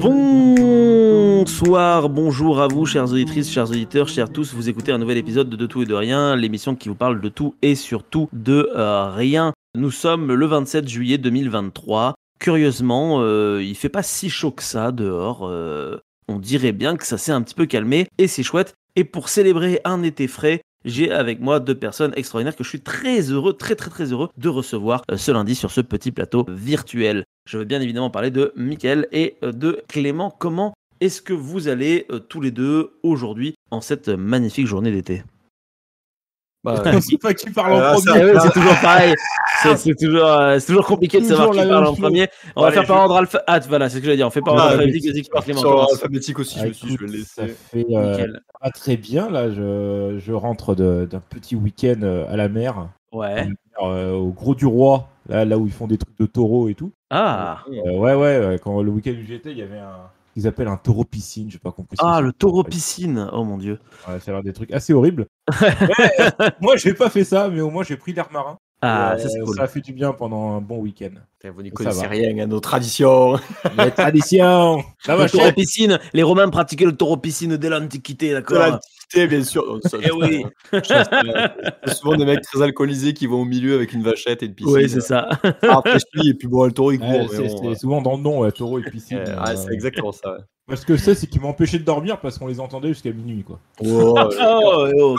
Bonsoir, bonjour à vous, chers auditrices, chers auditeurs, chers tous. Vous écoutez un nouvel épisode de De tout et de rien, l'émission qui vous parle de tout et surtout de euh, rien. Nous sommes le 27 juillet 2023. Curieusement, euh, il fait pas si chaud que ça dehors. Euh, on dirait bien que ça s'est un petit peu calmé et c'est chouette. Et pour célébrer un été frais, j'ai avec moi deux personnes extraordinaires que je suis très heureux, très très très heureux de recevoir euh, ce lundi sur ce petit plateau virtuel. Je veux bien évidemment parler de Mickaël et euh, de Clément. Comment est-ce que vous allez euh, tous les deux aujourd'hui en cette magnifique journée d'été bah, ne pas qui parle en ah, premier. c'est toujours pareil. Euh, c'est toujours, compliqué de savoir qui parle en premier. On va faire par ordre alpha. Ah, voilà, c'est ce que j'allais dire. On fait par ah, ordre alphabétique. Sur aussi, je, me suis, je Fait, euh, pas très bien. Là, je, rentre d'un petit week-end euh, à la mer. Ouais. au Gros du Roi, là, où ils font des trucs de taureaux et tout. Ah. ouais, ouais. Quand le week-end où j'étais, il y avait un appelle appellent un taureau piscine. sais pas compris. Ah, le taureau piscine. Oh mon dieu. ça a l'air des trucs assez horribles. Euh, moi, j'ai pas fait ça, mais au moins j'ai pris l'air marin. Ah, euh, ça, a fait du bien pendant un bon week-end. Vous n'y connaissez rien à nos traditions. Les traditions. le hein. piscine. Les Romains pratiquaient le taureau piscine dès l'Antiquité, d'accord bien sûr. C'est eh souvent des mecs très alcoolisés qui vont au milieu avec une vachette et une piscine. Oui, c'est ça. Après, ah, et puis bon, le taureau, il court. c'est souvent dans le nom, taureau et piscine. Ah, c'est exactement ça. parce ce que je c'est qu'ils m'empêchaient de dormir parce qu'on les entendait jusqu'à minuit, quoi. Euh,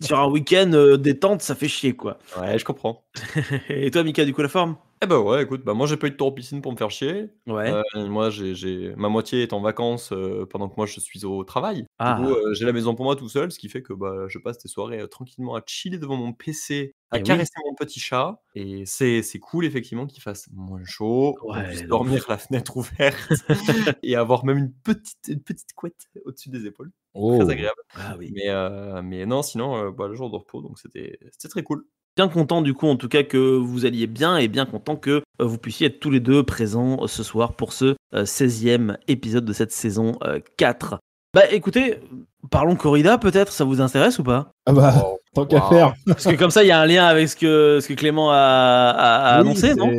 Sur un week-end euh, détente, ça fait chier, quoi. Ouais, je comprends. Et toi, Mika, du coup, la forme eh ben, ouais, écoute, bah moi j'ai pas eu de tour en piscine pour me faire chier. Ouais. Euh, moi, j'ai, ma moitié est en vacances euh, pendant que moi je suis au travail. Ah. Euh, j'ai la maison pour moi tout seul, ce qui fait que bah, je passe des soirées tranquillement à chiller devant mon PC, à eh caresser mon petit chat. Et c'est, cool effectivement qu'il fasse moins chaud, dormir la fenêtre ouverte et avoir même une petite, petite couette au-dessus des épaules. Très oh. agréable. Ah mais, mais non, sinon, bah, le jour de repos, donc c'était, c'était très cool bien content du coup en tout cas que vous alliez bien et bien content que euh, vous puissiez être tous les deux présents euh, ce soir pour ce 16e euh, épisode de cette saison 4. Bah écoutez, parlons corrida peut-être, ça vous intéresse ou pas Ah bah, oh, tant qu'à faire. Parce que comme ça, il y a un lien avec ce que, ce que Clément a, annoncé, non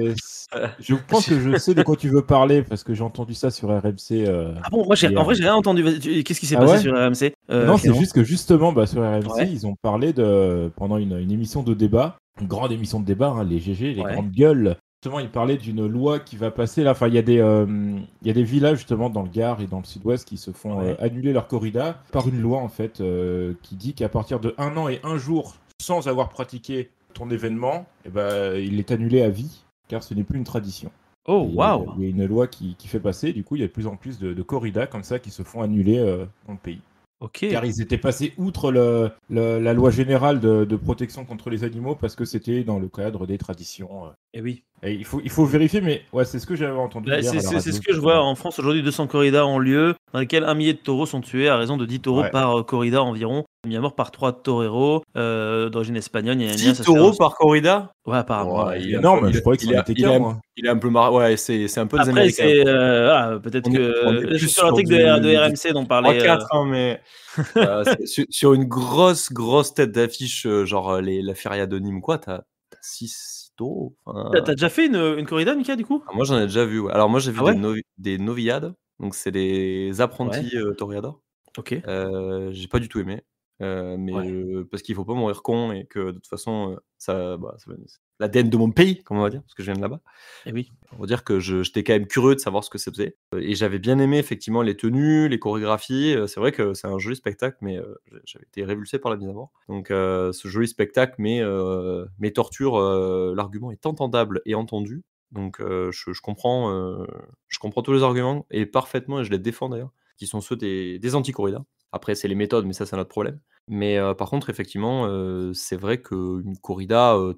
Je pense que je sais de quoi tu veux parler parce que j'ai entendu ça sur RMC. Euh, ah bon, moi en vrai, j'ai rien entendu. Qu'est-ce qui s'est ah passé sur RMC euh, Non, c'est juste que justement, bah, sur RMC, ils ont parlé de, pendant une, émission de débat une grande émission de débat, hein, les GG, les grandes gueules, Justement, il parlait d'une loi qui va passer là. Enfin, il y, a des, euh, y des villages justement dans le Gard et dans le Sud-Ouest qui se font euh, annuler leur corrida par une loi en fait euh, qui dit qu'à partir de un an et un jour sans avoir pratiqué ton événement, eh ben, il est annulé à vie car ce n'est plus une tradition. Oh waouh Il y a une loi qui, fait passer. Du coup, il y a de plus en plus de, de corridas comme ça qui se font annuler dans le pays. Car ils étaient passés outre le, la loi générale de, protection contre les animaux parce que c'était dans le cadre des traditions. Et euh. eh oui. Et il, faut, il faut vérifier, mais ouais, c'est ce que j'avais entendu. Bah, c'est ce que je vois en France aujourd'hui. 200 corridas ont lieu, dans lesquels un millier de taureaux sont tués à raison de 10 taureaux par euh, corrida environ mis à mort par trois toreros euh, d'origine espagnole. Il y a taureaux par corrida Ouais, apparemment. Non, il est énorme, je croyais qu'il était il, il est un peu marrant. Ouais, c'est, c'est un peu Après, des Euh, ah, peut-être que. Est plus sur l'article de, de, RMC dont parlait. 4 euh, hein, mais. Euh, sur, une grosse, grosse tête d'affiche, genre les, la Feria de Nîmes, quoi, t'as 6. Toros. T'as déjà fait une, une corrida, Mika, du coup ah, Moi, j'en ai déjà vu. Alors, moi, j'ai vu ah des, noviades, donc c'est des apprentis toréadors. Ok. j'ai pas du tout aimé. Euh, mais euh, parce qu'il faut pas mourir con et que de toute façon, euh, ça, bah, ça l'ADN de mon pays, comme on va dire, parce que je viens de là-bas. Et eh oui. On va dire que j'étais quand même curieux de savoir ce que ça faisait. Et j'avais bien aimé effectivement les tenues, les chorégraphies. C'est vrai que c'est un joli spectacle, mais j'avais été révulsé par la mise à mort. Donc ce joli spectacle, mais mes tortures, l'argument est entendable et entendu. Donc je, comprends, je comprends tous les arguments et parfaitement, et je les défends d'ailleurs, qui sont ceux des, des après, c'est les méthodes, mais ça, c'est notre problème. Mais euh, par contre, effectivement, euh, c'est vrai qu'une corrida, euh,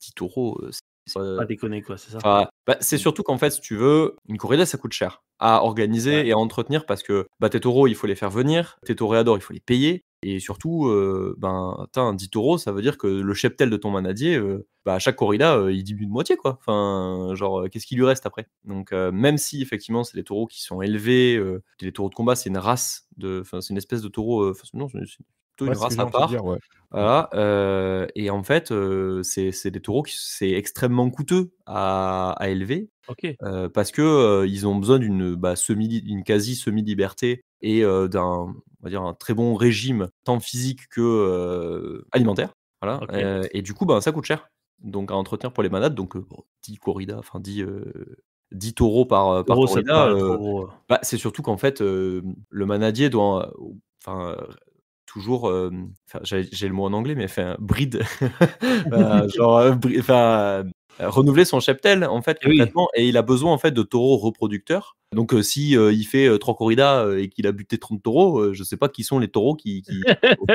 10 taureaux, euh, c'est pas déconner, quoi, c'est ça bah, C'est mmh. surtout qu'en fait, si tu veux, une corrida, ça coûte cher à organiser et à entretenir parce que bah, tes taureaux, il faut les faire venir, tes toréadors, il faut les payer, et surtout, euh, ben, 10 taureaux, ça veut dire que le cheptel de ton manadier, euh, bah, à chaque corrida, euh, il diminue de moitié, quoi. Enfin, genre, qu'est-ce qui lui reste après Donc, même si effectivement, c'est des taureaux qui sont élevés, les taureaux de combat, c'est une race c'est une espèce de taureau, non, c'est une race à part. Euh, et en fait, euh, c'est des taureaux qui c'est extrêmement coûteux à, à élever euh, parce que ils ont besoin d'une bah, semi, d'une quasi semi liberté et d'un on va dire un très bon régime tant physique que alimentaire. Voilà. et du coup, bah, ça coûte cher. Donc à entretenir pour les manades, donc 10 corridas, enfin 10 10 taureaux par, par bah, c'est surtout qu'en fait, le manadier doit enfin, toujours, euh, j'ai le mot en anglais, mais enfin, bride, genre, euh, bride, euh, renouveler son cheptel en fait eh complètement, et il a besoin en fait de taureaux reproducteurs. Donc si il fait trois corridas et qu'il a buté 30 taureaux, je sais pas qui sont les taureaux qui, qui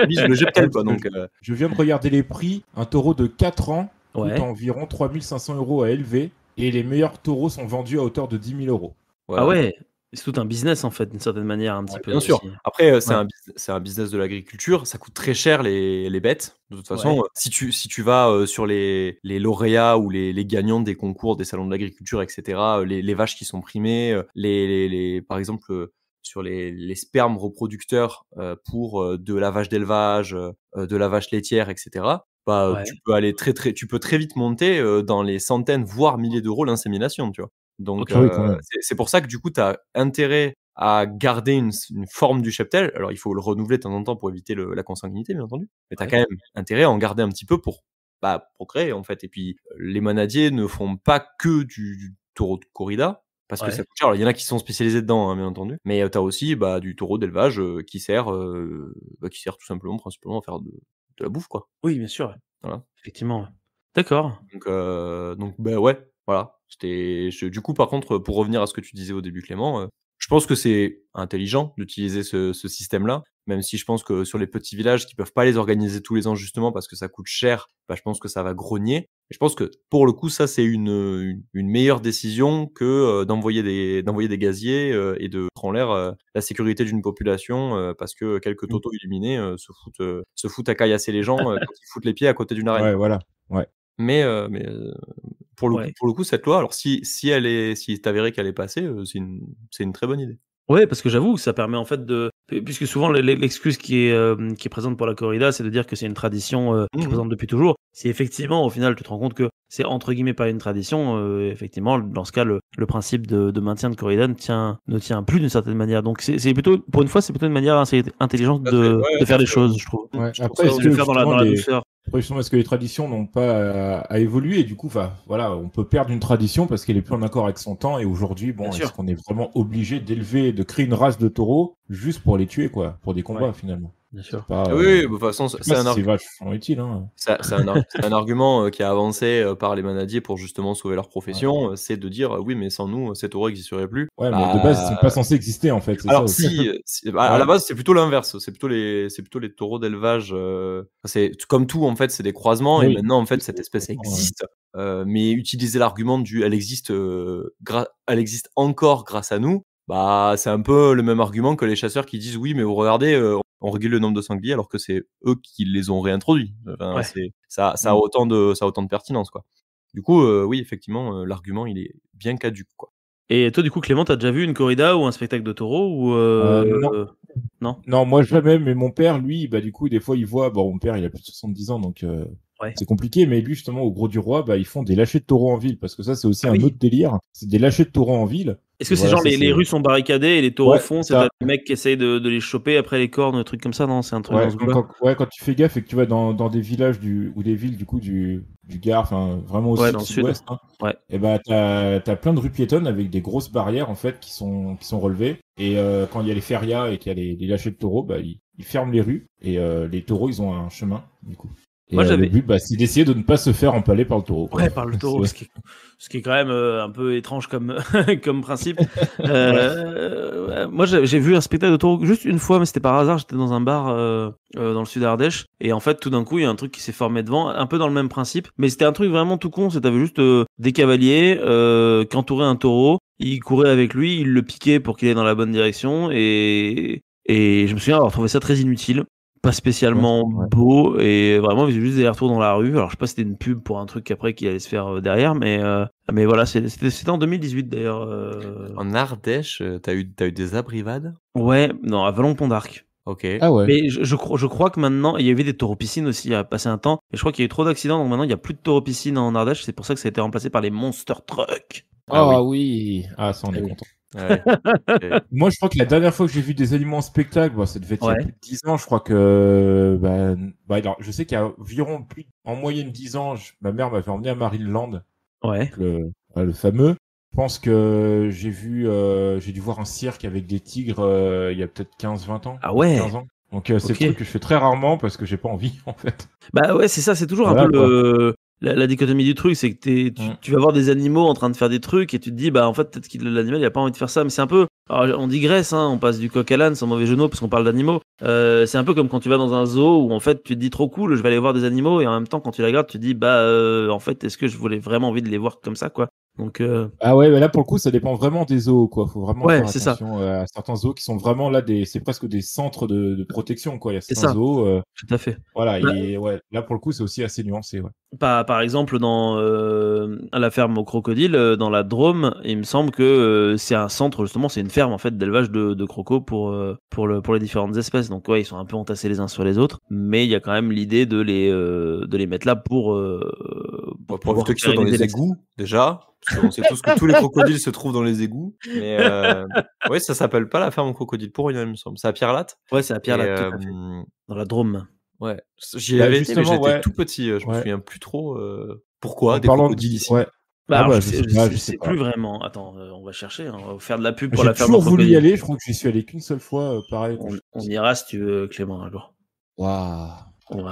le cheptel. donc, Je viens de regarder les prix. Un taureau de 4 ans ouais. coûte environ 3500 euros à élever, et les meilleurs taureaux sont vendus à hauteur de 10 000 euros. Ouais. Ah ouais c'est tout un business en fait, d'une certaine manière, un petit peu. Bien sûr. Après, euh, c'est un, un, business de l'agriculture. Ça coûte très cher les, les bêtes. De toute façon, euh, si, tu, si tu vas euh, sur les, les, lauréats ou les, les, gagnants des concours, des salons de l'agriculture, etc., les, vaches qui sont primées, les, par exemple. sur les, les, spermes reproducteurs pour de la vache d'élevage, de la vache laitière, etc. Bah, tu peux aller très très, tu peux très vite monter dans les centaines voire milliers d'euros l'insémination, tu vois. Donc ah euh, c'est pour ça que du coup, tu as intérêt à garder une, forme du cheptel. Alors il faut le renouveler de temps en temps pour éviter la consanguinité, bien entendu. Mais tu as quand même intérêt à en garder un petit peu pour bah, procréer, en fait. Et puis les manadiers ne font pas que du, taureau de corrida. Parce que ça coûte cher. il y en a qui sont spécialisés dedans, mais hein, bien entendu. Mais tu as aussi bah, du taureau d'élevage qui sert, bah, qui sert tout simplement, principalement à faire de, la bouffe, quoi. Oui, bien sûr. Voilà. Effectivement. D'accord. Donc, donc bah ouais, voilà du coup par contre pour revenir à ce que tu disais au début Clément, euh, je pense que c'est intelligent d'utiliser ce, système-là, même si je pense que sur les petits villages qui peuvent pas les organiser tous les ans justement parce que ça coûte cher, bah, je pense que ça va grogner. je pense que pour le coup, ça c'est une, meilleure décision que euh, d'envoyer des gaziers euh, et de prendre en l'air la sécurité d'une population parce que quelques mmh. totos illuminés se foutent se foutent à caillasser les gens quand ils foutent les pieds à côté d'une arène. Ouais, voilà. Ouais. Mais, euh, mais euh, pour, le coup, pour le coup, cette loi, alors si, si elle est, si avéré qu'elle est passée, euh, c'est une, une très bonne idée. Oui, parce que j'avoue que ça permet en fait de. Puisque souvent, l'excuse qui, est, qui est présente pour la corrida, c'est de dire que c'est une tradition qui est mmh présente depuis toujours. si effectivement, au final, tu te rends compte que c'est entre guillemets pas une tradition. effectivement, dans ce cas, le, principe de, maintien de corrida ne tient, ne tient plus d'une certaine manière. Donc, c'est plutôt, pour une fois, c'est plutôt une manière assez intelligente de, faire les choses, je trouve. Ouais. de le faire dans la, douceur est-ce que les traditions n'ont pas euh, à, évoluer et du coup, voilà, on peut perdre une tradition parce qu'elle est plus en accord avec son temps. Et aujourd'hui, bon, est-ce qu'on est vraiment obligé d'élever, de créer une race de taureaux juste pour les tuer, quoi, pour des combats finalement ah euh, oui, de toute façon, hein. c'est un, utile, hein. un, argument euh, qui a avancé euh, par les manadiers pour justement sauver leur profession, c'est de dire oui, mais sans nous, cette aura n'existerait plus. Ouais, mais de bah, base, ils sont pas censé exister en fait. Alors si, bah, à la base, c'est plutôt l'inverse. C'est plutôt les, c'est plutôt les taureaux d'élevage. c'est comme tout en fait, c'est des croisements et maintenant en fait, cette espèce existe. mais utiliser l'argument du elle existe, elle existe encore grâce à nous, bah c'est un peu le même argument que les chasseurs qui disent oui mais vous regardez, on régule le nombre de sangliers alors que c'est eux qui les ont réintroduits. ça, a mmh. autant de, ça autant de pertinence. Quoi. Du coup, euh, oui, effectivement, euh, l'argument, il est bien caduque. Quoi. Et toi, du coup, Clément, t'as déjà vu une corrida ou un spectacle de taureau ou euh, non. non. moi jamais, mais mon père, lui, bah, du coup, des fois, il voit. Bon, mon père, il a plus de 70 ans, donc c'est compliqué, mais lui, justement, au Gros du Roi, bah, ils font des lâchers de taureaux en ville, parce que ça, c'est aussi ah un autre délire. C'est des lâchers de taureaux en ville. Est-ce que ces c'est genre les, rues sont barricadées et les taureaux font, c'est des mecs qui essayent de, les choper après les cornes, des truc comme ça, non C'est un truc. Ouais, quand, ouais, quand, tu fais gaffe et que tu vas dans, des villages du, ou des villes du coup du, du Gard, vraiment au sud, ouest, et bah t'as as plein de rues piétonnes avec des grosses barrières en fait qui sont qui sont relevées. Et euh, quand il y a les ferias et qu'il y a les, lâchers de taureaux, bah, ils, ferment les rues et euh, les taureaux ils ont un chemin du coup. Et Moi, euh, bah, c'est d'essayer de ne pas se faire empaler par le taureau. Ouais, par le taureau, ce qui, est, quand même euh, un peu étrange comme, comme principe. Euh, moi, j'ai vu un spectacle de taureau juste une fois, mais c'était par hasard. J'étais dans un bar dans le sud Ardèche, et en fait, tout d'un coup, il y a un truc qui s'est formé devant, un peu dans le même principe, mais c'était un truc vraiment tout con. C'était juste des cavaliers qui entouraient un taureau. Ils couraient avec lui, ils le piquaient pour qu'il aille dans la bonne direction, et, et je me souviens avoir trouvé ça très inutile pas spécialement beau et vraiment j'ai juste des retours dans la rue. Alors je sais pas si c'était une pub pour un truc après qui allait se faire euh, derrière, mais euh, mais voilà, c'était en 2018 d'ailleurs. Euh. En Ardèche, t'as eu as eu des abrivades Ouais, non à Vallon-Pont d'Arc. Ok. Ah ouais. Mais je, je, je, crois que maintenant, il y avait des taureaux piscines aussi, il y a passé un temps. Et je crois qu'il y a eu trop d'accidents, donc maintenant, il n'y a plus de taureaux piscines en Ardèche. C'est pour ça que ça a été remplacé par les Monster Trucks. Ah, ah oui. Ah, ça, on est eh content. Moi, je crois que la dernière fois que j'ai vu des animaux en spectacle, bon, bah, ça devait être il y a plus de 10 ans. Je crois que, euh, bah, bah, je sais qu'il y a environ plus, en moyenne 10 ans, ma mère m'avait emmené à Maryland. Ouais. Le, le, fameux. Je pense que j'ai vu, euh, j'ai dû voir un cirque avec des tigres euh, il y a peut-être 15-20 ans. Ah ouais. Donc c'est le truc que je fais très rarement parce que j'ai pas envie en fait. Bah ouais, c'est ça, c'est toujours un peu le la, dichotomie du truc, c'est que tu, mm. tu, vas voir des animaux en train de faire des trucs et tu te dis, bah en fait, peut-être que l'animal, il a pas envie de faire ça. Mais c'est un peu. Alors, on digresse, hein, on passe du coq à l'âne sans mauvais genou parce qu'on parle d'animaux. Euh, c'est un peu comme quand tu vas dans un zoo où en fait, tu te dis trop cool, je vais aller voir des animaux et en même temps, quand tu la regardes, tu te dis, bah euh, en fait, est-ce que je voulais vraiment envie de les voir comme ça, quoi donc euh, ah ouais, mais là pour le coup, ça dépend vraiment des zoos quoi. Faut vraiment faire attention euh, à certains zoos qui sont vraiment là des, c'est presque des centres de, protection quoi. Il y a ça. zoos. Euh, Tout à fait. Voilà, bah et, ouais, là pour le coup, c'est aussi assez nuancé. Ouais. par exemple, dans à la ferme aux crocodiles, dans la Drôme, il me semble que c'est un centre justement, c'est une ferme en fait d'élevage de, de crocos pour pour le pour les différentes espèces. Donc ouais, ils sont un peu entassés les uns sur les autres, mais il y a quand même l'idée de les de les mettre là pour pour dans les égouts, déjà. on sait tous que tous les crocodiles se trouvent dans les égouts. Mais euh, ouais, ça s'appelle pas la ferme aux crocodiles pour rien, il me semble. C'est à Pierre-Latte Ouais, c'est à Pierre-Latte. Euh, dans la Drôme. Ouais. J'y avais été, mais j'étais tout petit. Euh, je ouais. me souviens plus trop pourquoi en des crocodiles ici. Bah, ah, je, sais, sais, plus vraiment. Attends, on va chercher. Hein. On va faire de la pub pour la ferme. J'ai toujours voulu y aller. Je crois que j'y suis allé qu'une seule fois. pareil. On, ira si tu veux, Clément, un jour. Waouh. On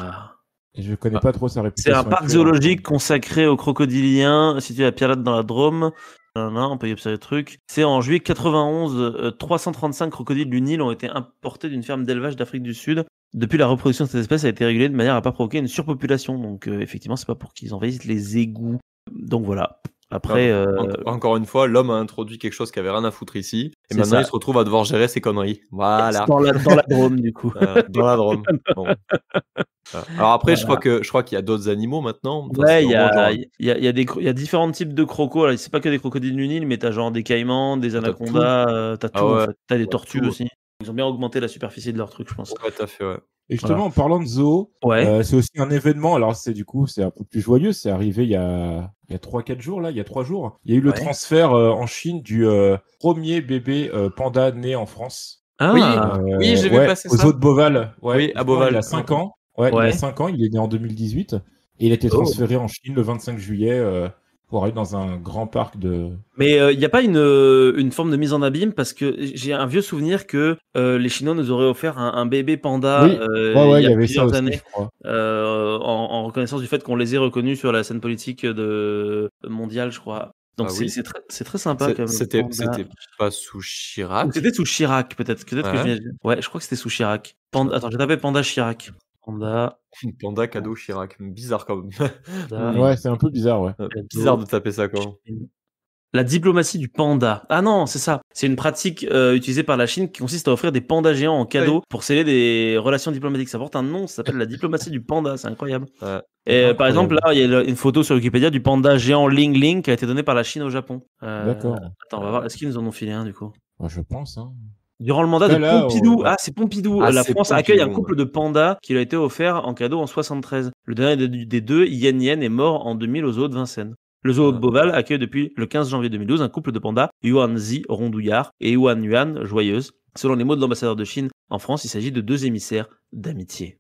je connais pas trop sa réputation. C'est un parc zoologique euh, consacré aux crocodiliens, situé à Pierrette dans la Drôme. On peut y observer le truc. C'est en juillet 91, 335 euh, crocodiles du Nil ont été importés d'une ferme d'élevage d'Afrique du Sud. Depuis, la reproduction de cette espèce a été régulée de manière à ne pas provoquer une surpopulation. Donc, euh, effectivement, c'est pas pour qu'ils envahissent les égouts. Donc voilà. Après, euh, encore une fois, l'homme a introduit quelque chose qui avait rien à foutre ici, et maintenant il se retrouve à devoir gérer ses conneries. Voilà. Dans la, dans Drôme, du coup. Euh, dans la Drôme. Euh, alors après, je crois que je crois qu'il y a d'autres animaux maintenant. ouais, il y, a, des, il différents types de crocos. C'est pas que des crocodiles du Nil, mais t'as genre des caïmans, des anacondas, t'as des tortues aussi. Ils ont bien augmenté la superficie de leur truc, je pense. tout à fait, ouais. Et justement, en parlant de zoo, euh, c'est aussi un événement. Alors, c'est du coup, c'est un peu plus joyeux. C'est arrivé il y a, il y a 3-4 jours, là, il y a 3 jours. Il y a eu le transfert euh, en Chine du euh, premier bébé panda né en France. Ah, oui, oui je vais passer ça. Au de Beauval. oui, à Beauval. Il a 5 ans. Il a 5 ans, il est né en 2018. Et il a été oh. transféré en Chine le 25 juillet dans un grand parc de. Mais il euh, n'y a pas euh, une, forme de mise en abîme parce que j'ai un vieux souvenir que euh, les Chinois nous auraient offert un, bébé panda il y, plusieurs années en, reconnaissance du fait qu'on les ait reconnus sur la scène politique mondiale, je crois. Donc ah c'est très, sympa C'était pas sous Chirac. C'était sous Chirac peut-être. ouais. je... crois que c'était sous Chirac. Attends, j'ai tapé Panda Chirac. Panda. Panda, cadeau, Chirac. Bizarre quand même. ouais, c'est un peu bizarre, ouais. Euh, bizarre de taper ça, quoi. La diplomatie du panda. Ah non, c'est ça. C'est une pratique euh, utilisée par la Chine qui consiste à offrir des pandas géants en cadeau pour sceller des relations diplomatiques. Ça porte un nom, ça s'appelle la diplomatie du panda, c'est incroyable. Et euh, par exemple, là, il y a une photo sur Wikipédia du panda géant Ling Ling qui a été donné par la Chine au Japon. D'accord. Attends, on va voir. Est-ce qu'ils nous en ont filé un du coup bah, Je pense. Hein durant le mandat de Pompidou. Ah, c'est Pompidou. Ah, la France accueille un couple de pandas qui lui a été offert en cadeau en 1973. Le dernier des deux, Yen Yen, est mort en 2000 au zoo de Vincennes. Le zoo de Beauval accueille depuis le 15 janvier 2012 un couple de pandas, Yuan Zi, rondouillard, et Yuan Yuan, joyeuse. Selon les mots de l'ambassadeur de Chine en France, il s'agit de deux émissaires d'amitié.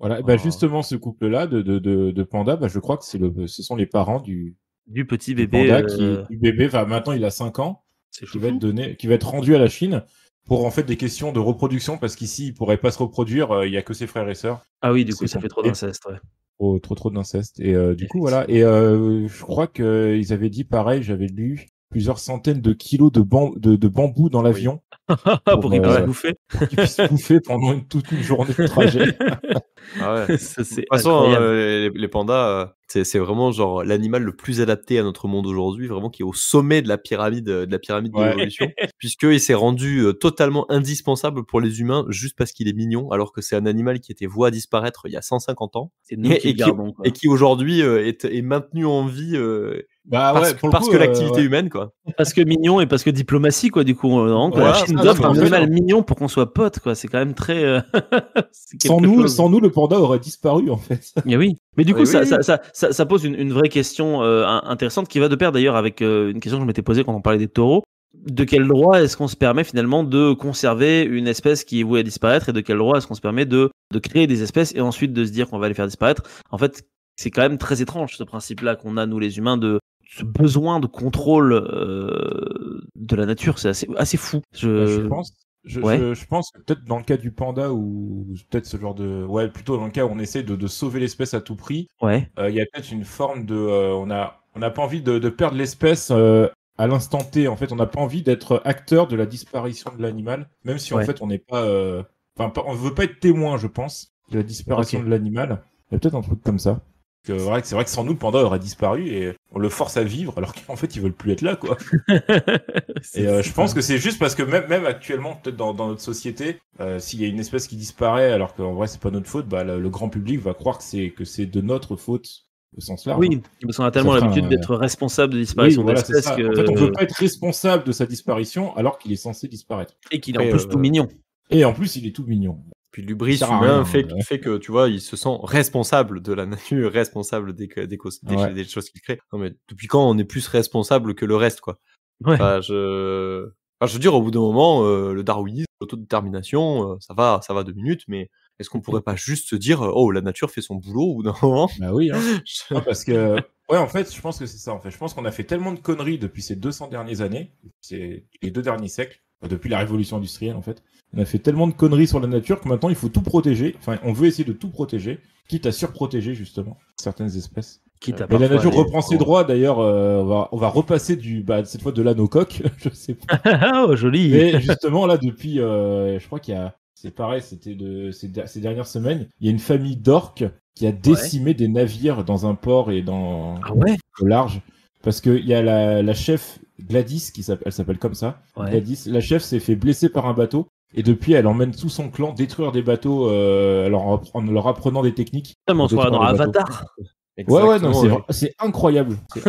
Voilà, bah, oh. justement, ce couple-là de, de, pandas, bah, je crois que c'est le, ce sont les parents du, du petit bébé. Euh, du, qui, bébé, maintenant il a 5 ans, qui va, être donné, qui va être rendu à la Chine pour en fait des questions de reproduction parce qu'ici il pourrait pas se reproduire, euh, il y a que ses frères et sœurs. Ah oui, du coup ça fait trop d'inceste. Ouais. Oh, trop trop d'inceste et euh, du coup voilà et euh, je crois que ils avaient dit pareil, j'avais lu plusieurs centaines de kilos de, bambous bambou dans l'avion. Pour, qu'ils qu'il euh, bouffer. Pour bouffer pendant toute une journée de trajet. Ah de toute façon, euh, les, pandas, euh, c'est vraiment genre l'animal le plus adapté à notre monde aujourd'hui, vraiment qui est au sommet de la pyramide de la pyramide l'évolution, puisqu'il s'est rendu totalement indispensable pour les humains juste parce qu'il est mignon, alors que c'est un animal qui était voué à disparaître il y a 150 ans et, qui, aujourd'hui est, maintenu en vie. Bah parce, que euh, l'activité humaine, quoi. Parce que mignon et parce que diplomatie, quoi. Du coup, euh, la Chine d'offre un animal mignon pour qu'on soit pote, quoi. C'est quand même très. Euh, sans nous, sans nous, le panda aurait disparu, en fait. Et eh oui. Mais du eh coup, ça, pose une, vraie question intéressante qui va de pair d'ailleurs avec une question que je m'étais posée quand on parlait des taureaux. De quel droit est-ce qu'on se permet finalement de conserver une espèce qui est vouée à disparaître et de quel droit est-ce qu'on se permet de, de créer des espèces et ensuite de se dire qu'on va les faire disparaître En fait, c'est quand même très étrange ce principe-là qu'on a nous les humains de ce besoin de contrôle euh, de la nature, c'est assez, assez fou. Je, bah, je pense. Je, je, pense que peut-être dans le cas du panda ou peut-être ce genre de ouais plutôt dans le cas où on essaie de, de sauver l'espèce à tout prix. Ouais. Euh, il y a peut-être une forme de euh, on a on n'a pas envie de, de perdre l'espèce à l'instant T. En fait, on n'a pas envie d'être acteur de la disparition de l'animal, même si en fait on n'est pas enfin on veut pas être témoin, je pense, de la disparition de l'animal. Il y a peut-être un truc comme ça que c'est vrai que sans nous, le panda aurait disparu et on le force à vivre alors qu'en fait, ils veulent plus être là, quoi. et euh, je pense que c'est juste parce que même, actuellement, peut-être dans, notre société, euh, s'il y a une espèce qui disparaît alors qu'en vrai, c'est pas notre faute, bah, le, grand public va croire que c'est que c'est de notre faute au sens large. Oui, hein. parce qu'on a tellement l'habitude d'être responsable de disparition En fait, on ne euh. pas être responsable de sa disparition alors qu'il est censé disparaître. Et qu'il est en plus tout mignon. Et en plus, il est tout mignon. Puis l'ubris humain fait, hein, que, tu vois, il se sent responsable de la nature, responsable des, des, choses qu'il crée. Non, depuis quand on est plus responsable que le reste, quoi je... veux dire, au bout d'un moment, euh, le darwinisme, l'autodétermination, euh, ça va, ça va deux minutes, mais est-ce qu'on pourrait pas juste se dire, euh, oh, la nature fait son boulot ou moment? Bah oui, hein. parce que ouais, en fait, je pense que c'est ça. En fait, je pense qu'on a fait tellement de conneries depuis ces 200 dernières années, les deux derniers siècles, depuis la révolution industrielle en fait. On a fait tellement de conneries sur la nature que maintenant il faut tout protéger. Enfin, on veut essayer de tout protéger, quitte à surprotéger justement certaines espèces. Quitte à et la nature reprend ses droits d'ailleurs. Euh, on, va, on, va, repasser du, bah, cette fois de l'anneau je sais pas. Ah, oh, joli. Mais justement là depuis, euh, je crois qu'il y a, c'est pareil, c'était de ces, dernières semaines, il y a une famille d'orques qui a décimé des navires dans un port et dans ah au large parce que il y a la, la chef Gladys, qui s'appelle, elle s'appelle comme ça. Gladys, la chef s'est fait blesser par un bateau. Et depuis, elle emmène tout son clan détruire des bateaux euh, en leur apprenant des techniques. Comme dans Avatar. Ouais Ouais, non c'est incroyable.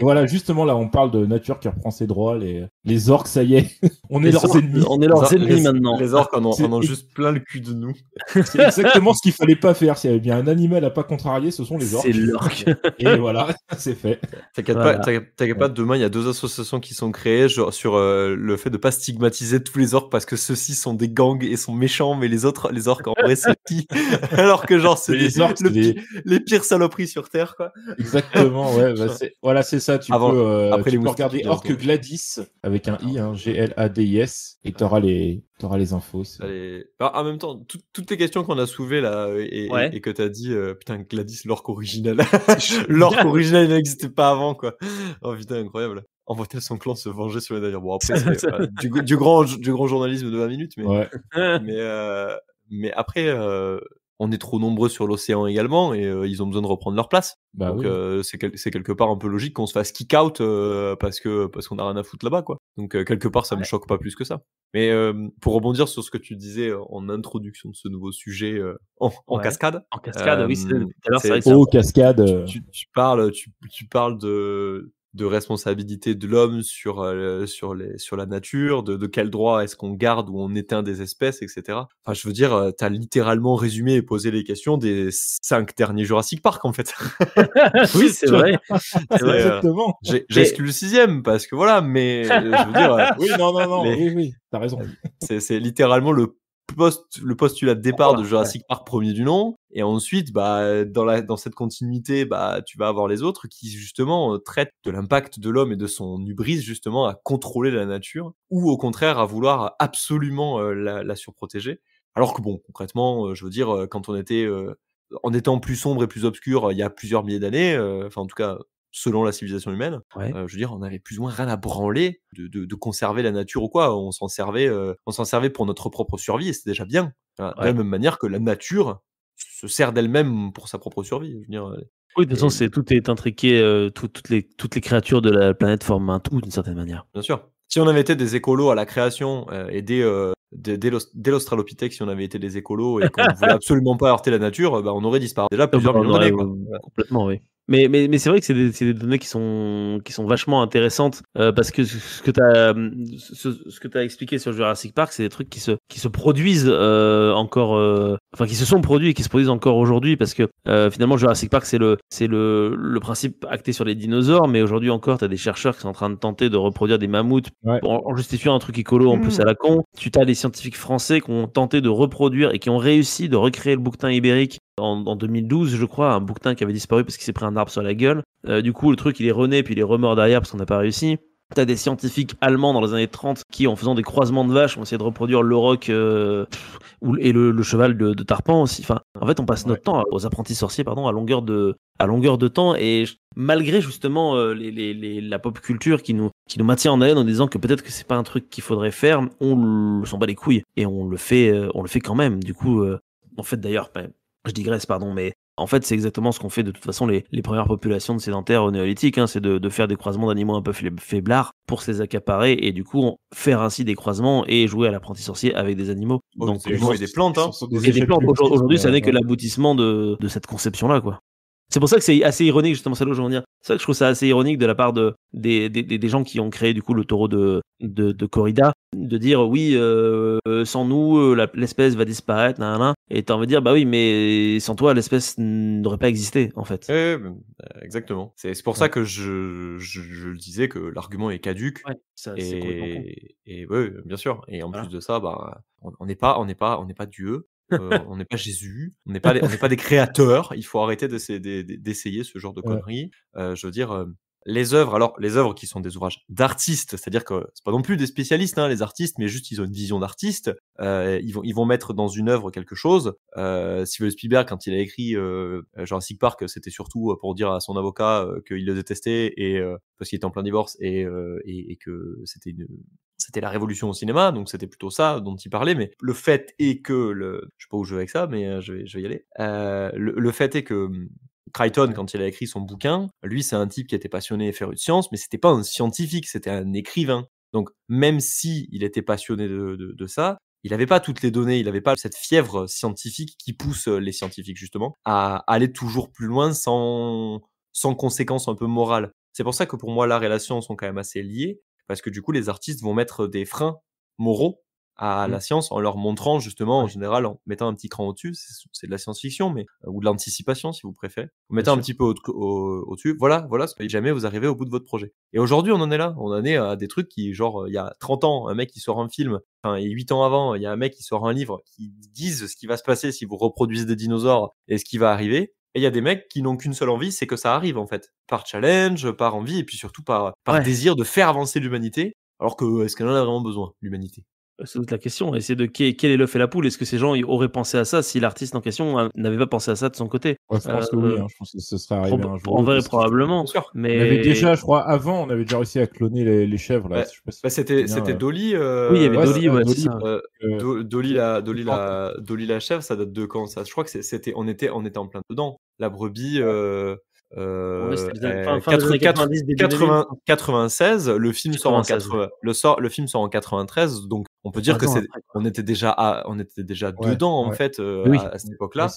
voilà, justement, là, on parle de nature qui reprend ses droits. Les, les orques, ça y est, on est leurs ennemis. On est leurs ennemis maintenant. Les orques en, ont juste plein le cul de nous. C'est exactement ce qu'il fallait pas faire. S'il y avait bien un animal à pas contrarier, ce sont les orques. C'est l'orque. et voilà, c'est fait. T'inquiète pas, demain, il y a deux associations qui sont créées genre, sur euh, le fait de pas stigmatiser tous les orques parce que ceux-ci sont des gangs et sont méchants, mais les autres, les orques, en vrai, c'est qui Alors que, genre, c'est les, orques, les pires saloperies sur Terre, quoi. Exactement, ouais. Bah, voilà, c'est ça. Tu peux, euh, après les regarder Orc Gladys avec un i, hein, G-L-A-D-I-S, et t'auras les, t'auras les infos. Bah, en même temps, toutes les questions qu'on a soulevé là euh, et, et, que t'as dit, euh, putain, Gladys, l'orc original. l'orc original n'existait pas avant, quoi. Oh putain, incroyable envoie-t-elle son clan se venger sur les navires Bon, après, du, grand, du grand journalisme de 20 minutes, mais, mais, après, on est trop nombreux sur l'océan également et euh, ils ont besoin de reprendre leur place. Bah donc euh, c'est quelque part un peu logique qu'on se fasse kick out euh, parce que parce qu'on a rien à foutre là-bas quoi. Donc quelque part ça ne me choque pas plus que ça. Mais pour rebondir sur ce que tu disais en introduction de ce nouveau sujet en, cascade. En cascade oui Oh, cascade. Tu, parles tu, tu parles de de responsabilité de l'homme sur, euh, sur, les, sur la nature, de, de quel droit est-ce qu'on garde ou on éteint des espèces, etc. Enfin, je veux dire, euh, tu littéralement résumé et posé les questions des cinq derniers Jurassic Park, en fait. oui, c'est vrai. Euh, Exactement. J'exclus le sixième, parce que voilà, mais euh, je veux dire... oui, non, non, non, oui, oui, t'as raison. C'est littéralement le post, le postulat de départ de Jurassic Park premier du nom. Et ensuite, bah, dans, la, dans cette continuité, bah, tu vas avoir les autres qui, justement, euh, traitent de l'impact de l'homme et de son hubris, justement, à contrôler la nature, ou au contraire, à vouloir absolument euh, la, surprotéger. Alors que, bon, concrètement, euh, je veux dire, quand on était, en étant plus sombre et plus obscur, il y a plusieurs milliers d'années, enfin, en tout cas, selon la civilisation humaine. Euh, je veux dire, on avait plus ou moins rien à branler de, conserver la nature ou quoi. On s'en servait, euh, on s'en servait pour notre propre survie et c'est déjà bien. De la même manière que la nature se sert d'elle-même pour sa propre survie. Je veux euh, oui, de toute façon, c'est, tout est intriqué, toutes, les, créatures de la planète forment un tout d'une certaine manière. Bien sûr. Si on avait été des écolos à la création et des, dès l'Australopithèque, si on avait été des écolos et qu'on ne voulait absolument pas heurter la nature, bah, on aurait disparu. Déjà plusieurs millions d'années. Complètement, oui. Mais, c'est vrai que c'est des, données qui sont, qui sont vachement intéressantes euh, parce que ce que tu as, as expliqué sur Jurassic Park, c'est des trucs qui se, qui se produisent euh, encore, euh, enfin qui se sont produits et qui se produisent encore aujourd'hui parce que finalement Jurassic Park, c'est le, le principe acté sur les dinosaures, mais aujourd'hui encore, tu as des chercheurs qui sont en train de tenter de reproduire des mammouths en, justifiant un truc écolo en mm. plus à la con. Tu as des scientifiques français qui ont tenté de reproduire et qui ont réussi de recréer le bouquetin ibérique en, 2012, je crois, un bouquetin qui avait disparu parce qu'il s'est pris un arbre sur la gueule. Euh, du coup, le truc, il est rené, puis il est remort derrière parce qu'on n'a pas réussi. T'as des scientifiques allemands dans les années 30 qui, en faisant des croisements de vaches, ont essayé de reproduire le roc euh, et le, cheval de, de, Tarpan aussi. Enfin, en fait, on passe notre temps aux apprentis sorciers, pardon, à longueur de, à longueur de temps. Et malgré justement euh, les, la pop culture qui nous, qui nous maintient en haleine en disant que peut-être que c'est pas un truc qu'il faudrait faire, on s'en bat les couilles et on le fait, on le fait quand même. Du coup, en fait, d'ailleurs, ben, je digresse, pardon, mais en fait, c'est exactement ce qu'on fait de toute façon les, premières populations de sédentaires au euh, néolithique, hein, c'est de, faire des croisements d'animaux un peu faiblards pour les accaparer et du coup faire ainsi des croisements et jouer à l'apprenti sorcier avec des animaux. Oh, Donc, des, des plantes, et des plantes. Hein. Aujourd'hui, ça n'est hein. que l'aboutissement de, de cette conception-là, quoi. C'est pour ça que c'est assez ironique, justement, ça je dire. C'est ça que je trouve ça assez ironique de la part des, gens qui ont créé, du coup, le taureau de, Corrida, de dire, oui, euh, sans nous, euh, l'espèce va disparaître, et t'as envie dire, bah oui, mais sans toi, l'espèce n'aurait pas existé, en fait. Ben, euh, exactement. C'est pour ça que je, le disais, que l'argument est caduque. et, oui, bien sûr. Et en plus de ça, bah, on n'est pas, on pas, on n'est pas Dieu. E. Euh, on n'est pas Jésus, on n'est pas, pas des créateurs. Il faut arrêter d'essayer ce genre de conneries. Euh, je veux dire, euh, les œuvres, alors les œuvres qui sont des ouvrages d'artistes, c'est-à-dire que c'est pas non plus des spécialistes, hein, les artistes, mais juste ils ont une vision d'artiste. Euh, ils vont ils vont mettre dans une œuvre quelque chose. Euh, Steven Spielberg, quand il a écrit euh, Jurassic Park, c'était surtout pour dire à son avocat euh, qu'il le détestait et euh, parce qu'il était en plein divorce euh, et et, que c'était une c'était la révolution au cinéma, donc c'était plutôt ça dont il parlait. Mais le fait est que, le, je sais pas où je vais avec ça, mais je vais, je vais y aller. le, le, fait est que Crichton, quand il a écrit son bouquin, lui, c'est un type qui était passionné et faire une science, mais c'était pas un scientifique, c'était un écrivain. Donc, même si il était passionné de, ça, il n'avait pas toutes les données, il n'avait pas cette fièvre scientifique qui pousse euh, les scientifiques, justement, à aller toujours plus loin sans, sans conséquences un peu morales. C'est pour ça que pour moi, la relation sont quand même assez liées parce que du coup, les artistes vont mettre des freins moraux à la mmh. science en leur montrant justement en général en mettant un petit cran au-dessus c'est de la science-fiction mais euh, ou de l'anticipation si vous préférez en mettant un petit peu au-dessus voilà voilà si jamais vous arrivez au bout de votre projet et aujourd'hui on en est là on en est à des trucs qui genre il y a 30 ans un mec qui sort un film enfin et 8 ans avant il y a un mec qui sort un livre qui disent ce qui va se passer si vous reproduisez des dinosaures et ce qui va arriver et il y a des mecs qui n'ont qu'une seule envie, c'est que ça arrive en fait, par challenge, par envie, et puis surtout par, par désir de faire avancer l'humanité. Alors que est-ce qu'elle en a vraiment besoin, l'humanité c'est euh, toute la question. Et c'est de quel, est l'œuf et la poule Est-ce que ces gens auraient pensé à ça si l'artiste en question euh, n'avait pas pensé à ça de son côté Je pense que oui. Euh, hein, je pense que ce serait arrivé En vrai, probablement. Mais... On avait déjà, je crois, avant, on avait déjà réussi à cloner les, chèvres. Bah, bah, c'était Dolly. Oui, il y avait Dolly. Dolly, la, Dolly, la, Dolly la chèvre, ça date de quand ça Je crois que c'était on était on était en plein dedans. La brebis. 96, euh, euh, le film sort en le sort, le film sort en 93, donc on peut dire que c'est, on était déjà, on était déjà dedans en fait euh, à, cette époque-là.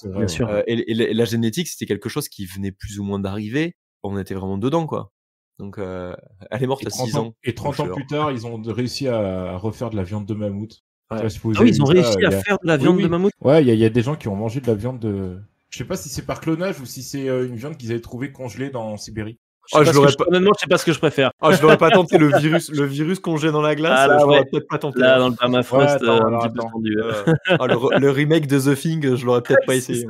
Et, la génétique, c'était quelque chose qui venait plus ou moins d'arriver. On était vraiment dedans quoi. Donc elle est morte à 6 ans. Et 30 ans plus tard, ils ont réussi à refaire de la viande de mammouth. Ah oui, ils ont réussi à faire de la viande de mammouth. Ouais, il y, a des gens qui ont mangé de la viande de je sais pas si c'est par clonage ou si c'est euh, une viande qu'ils avaient trouvée congelée dans Sibérie. Je ah, je l'aurais sais pas ce que je préfère. Ah, je ne l'aurais pas tenté le virus, le virus congelé dans la glace. Ah, je ne l'aurais peut-être pas tenté. Là, dans le permafrost, euh, un petit peu euh, le, remake de The Thing, je l'aurais peut-être pas essayé.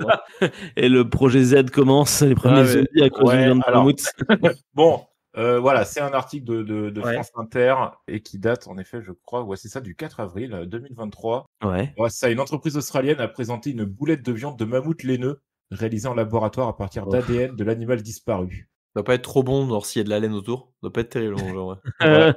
Et le projet Z commence, les premiers zombies à cause d'une viande de alors... Bon, euh, voilà, c'est un article de, France Inter et qui date en effet, je crois, ouais, c'est ça, du 4 avril 2023. Euh, ouais. ouais ça, une entreprise australienne a présenté une boulette de viande de mammouth laineux réalisée en laboratoire à partir oh. d'ADN de l'animal disparu. Ça doit pas être trop bon, genre s'il y a de la laine autour. Ça doit pas être terrible, genre. Ouais.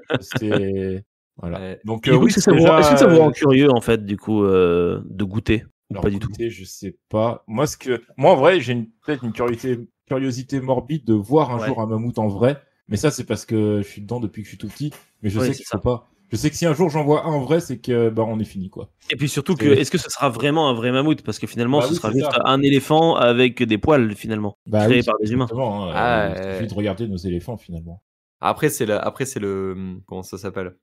ouais voilà. Donc, euh, oui, est-ce que, ça vous rend curieux en fait, du coup, de goûter pas du tout. Je sais pas. Moi, ce que, moi, en vrai, j'ai une... peut-être une curiosité... curiosité, morbide de voir un jour un mammouth en vrai. Mais ça, c'est parce que je suis dedans depuis que je suis tout petit. Mais je sais que ça pas. Je sais que si un jour j'en vois un vrai, c'est que bah, on est fini quoi. Et puis surtout que est-ce que ce sera vraiment un vrai mammouth parce que finalement bah ce sera juste un éléphant avec des poils finalement bah Créé par des humains. Hein. Ah, euh, de regarder nos éléphants finalement. Après c'est après c'est le hum, comment ça s'appelle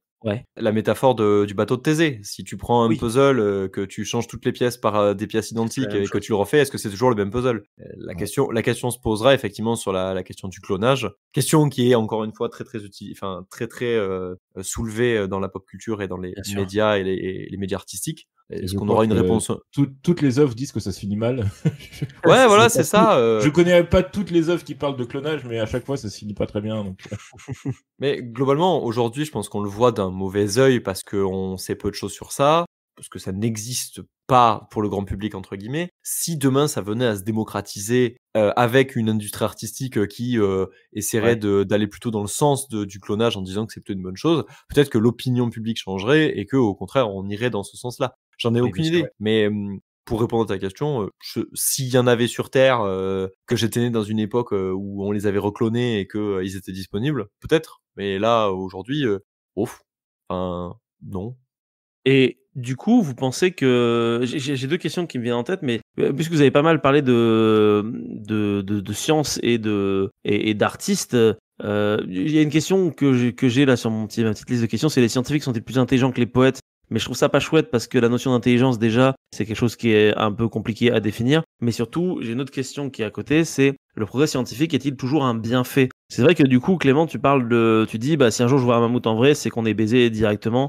la métaphore du bateau de Thésée. Si tu prends un puzzle, euh, que tu changes toutes les pièces par euh, des pièces identiques et que tu le refais, est-ce que c'est toujours le même puzzle euh, la, question, la question se posera effectivement sur la, question du clonage. Question qui est encore une fois très très utile, enfin très très soulevée dans la pop culture et dans les médias et les, médias artistiques. Est-ce qu'on aura une réponse euh, Toutes les œuvres disent que ça se finit mal. ouais, voilà, c'est ça. Euh. Je connais pas toutes les œuvres qui parlent de clonage, mais à chaque fois, ça se finit pas très bien. Donc... mais globalement, aujourd'hui, je pense qu'on le voit d'un mauvais œil parce qu'on sait peu de choses sur ça, parce que ça n'existe pas pour le grand public, entre guillemets. Si demain, ça venait à se démocratiser euh, avec une industrie artistique qui essaierait d'aller plutôt dans le sens du clonage en disant que c'est plutôt une bonne chose, peut-être que l'opinion publique changerait et que, au contraire, on irait dans ce sens-là. J'en ai aucune idée. Mais pour répondre à ta question, s'il y en avait sur Terre, que j'étais né dans une époque où on les avait reclonés et qu'ils ils étaient disponibles, peut-être. Mais là, aujourd'hui, ouf, enfin, non. Et du coup, vous pensez que j'ai deux questions qui me viennent en tête, mais puisque vous avez pas mal parlé de de, de, science et de et, d'artistes, il y a une question que j'ai là sur mon petit, ma petite liste de questions, c'est les scientifiques sont-ils plus intelligents que les poètes mais je trouve ça pas chouette parce que la notion d'intelligence, déjà, c'est quelque chose qui est un peu compliqué à définir. Mais surtout, j'ai une autre question qui est à côté, c'est le progrès scientifique est-il toujours un bienfait C'est vrai que du coup, Clément, tu parles de, tu dis, bah, si un jour je vois un mammouth en vrai, c'est qu'on est baisé directement.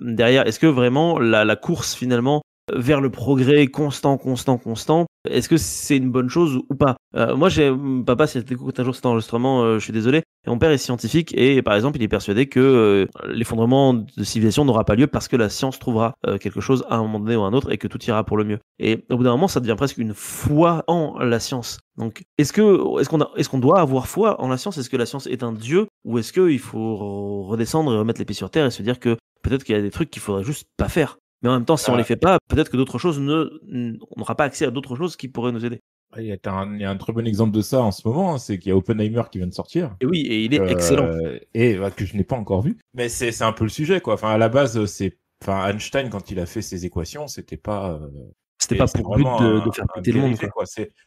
Derrière, est-ce que vraiment la course finalement vers le progrès constant, constant, constant. Est-ce que c'est une bonne chose ou pas euh, Moi, j'ai papa, si t'écoutes un jour cet enregistrement, euh, je suis désolé. mon père est scientifique et, par exemple, il est persuadé que euh, l'effondrement de civilisation n'aura pas lieu parce que la science trouvera quelque chose à un moment donné ou à un autre et que tout ira pour le mieux. Et au bout d'un moment, ça devient presque une foi en la science. Donc, est-ce que est-ce qu'on doit avoir foi en la science Est-ce que la science est un dieu ou est-ce qu'il faut redescendre et remettre les pieds sur terre et se dire que peut-être qu'il y a des trucs qu'il faudrait juste pas faire mais en même temps, si on ne ah. les fait pas, peut-être que d'autres choses ne, on n'aura pas accès à d'autres choses qui pourraient nous aider. Il y, a un, très bon exemple de ça en ce moment, hein, c'est qu'il y a Oppenheimer qui vient de sortir. Et oui, et il est euh, excellent. Et bah, que je n'ai pas encore vu. Mais c'est un peu le sujet, quoi. Enfin, à la base, c'est, enfin, Einstein quand il a fait ses équations, c'était pas. Euh, c'était pas pour but de, faire péter le monde,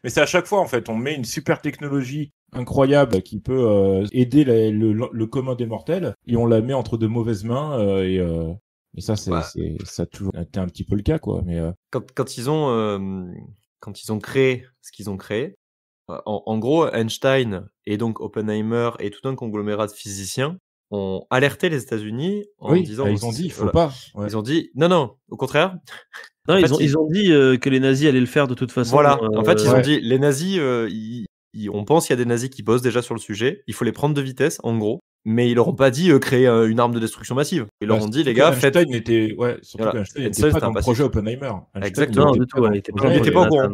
Mais c'est à chaque fois, en fait, on met une super technologie incroyable qui peut euh, aider le, le, commun des mortels et on la met entre de mauvaises mains et et ça, c'est, c'est, ça a toujours été un petit peu le cas, quoi. Mais euh quand, quand, ils ont, quand ils ont créé ce qu'ils ont créé, euh, en, gros, Einstein et donc Oppenheimer et tout un conglomérat de physiciens ont alerté les États-Unis en disant. Bah, ils ont dit, il faut pas. Ils ont dit, non, non, au contraire. Non, ils, ont, ils... ont, dit euh, que les nazis allaient le faire de toute façon. Voilà, en fait, ils ont dit, les nazis, ils, on pense qu'il y a des nazis qui bossent déjà sur le sujet, il faut les prendre de vitesse, en gros mais ils leur ont pas dit euh, créer euh, une arme de destruction massive. Ils leur ont dit, les gars, faites. Einstein était, ouais, surtout voilà. Einstein pas dans le projet Oppenheimer. Exactement, du tout. Il était pas, au courant.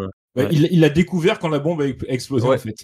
Il, il a découvert quand la bombe a explosé, en fait,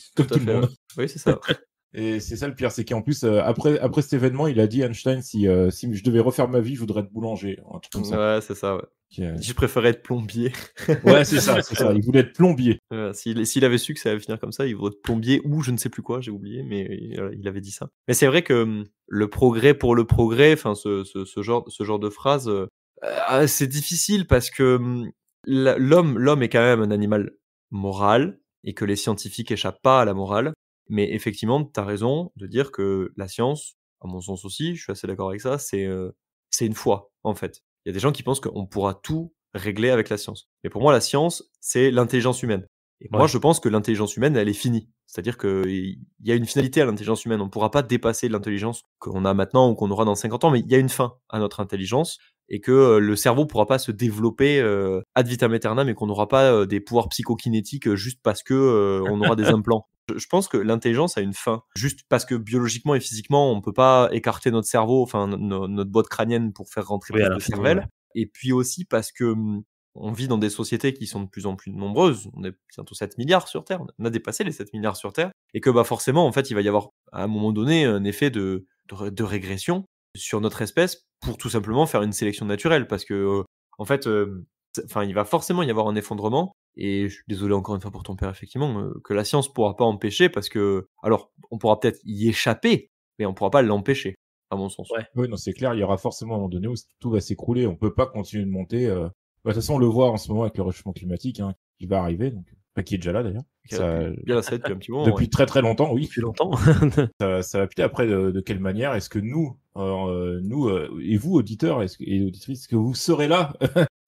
Oui, c'est ça. Et c'est ça le pire, c'est qu'en plus, euh, après, après cet événement, il a dit Einstein si, si je devais refaire ma vie, je voudrais être boulanger. Ouais, c'est ça, ouais. Je préférais être plombier. Ouais, c'est ça, c'est ça. Il voulait être plombier. S'il avait su que ça allait finir comme ça, il voulait être plombier ou je ne sais plus quoi, j'ai oublié, mais euh, il, avait dit ça. Mais c'est vrai que hum, le progrès pour le progrès, enfin, ce, ce, genre, ce genre de phrase, euh, ah, c'est difficile parce que hum, l'homme, l'homme est quand même un animal moral et que les scientifiques échappent pas à la morale. Mais effectivement, tu as raison de dire que la science, à mon sens aussi, je suis assez d'accord avec ça, c'est euh, c'est une foi, en fait. Il y a des gens qui pensent qu'on pourra tout régler avec la science. Mais pour moi, la science, c'est l'intelligence humaine. Et moi, je pense que l'intelligence humaine, elle est finie. C'est-à-dire qu'il y a une finalité à l'intelligence humaine. On ne pourra pas dépasser l'intelligence qu'on a maintenant ou qu'on aura dans 50 ans, mais il y a une fin à notre intelligence et que euh, le cerveau ne pourra pas se développer euh, ad vitam aeternam et qu'on n'aura pas euh, des pouvoirs psychokinétiques juste parce que on aura des implants. Je pense que l'intelligence a une fin. Juste parce que biologiquement et physiquement, on ne peut pas écarter notre cerveau, enfin notre boîte crânienne pour faire rentrer oui, plus cervelle. Et puis aussi parce que mmh, on vit dans des sociétés qui sont de plus en plus nombreuses. On est bientôt 7 milliards sur Terre. On a dépassé les 7 milliards sur Terre. Et que bah, forcément, en fait, il va y avoir à un moment donné un effet de, régression sur notre espèce pour tout simplement faire une sélection naturelle. Parce que, euh, en fait, euh, il va forcément y avoir un effondrement et je suis désolé encore une fois pour ton père, effectivement, euh, que la science pourra pas empêcher parce que, alors, on pourra peut-être y échapper, mais on pourra pas l'empêcher, à mon sens. Ouais. Oui, non, c'est clair, il y aura forcément un moment donné où tout va s'écrouler. On peut pas continuer de monter. Euh, bah, de toute façon, on le voit en ce moment avec le réchauffement climatique hein, qui va arriver, donc... qui est déjà là d'ailleurs. depuis très très longtemps, oui. Depuis longtemps. ça, va puter après de, quelle manière Est-ce que nous, euh, nous et vous auditeurs et auditrices, est-ce que vous serez là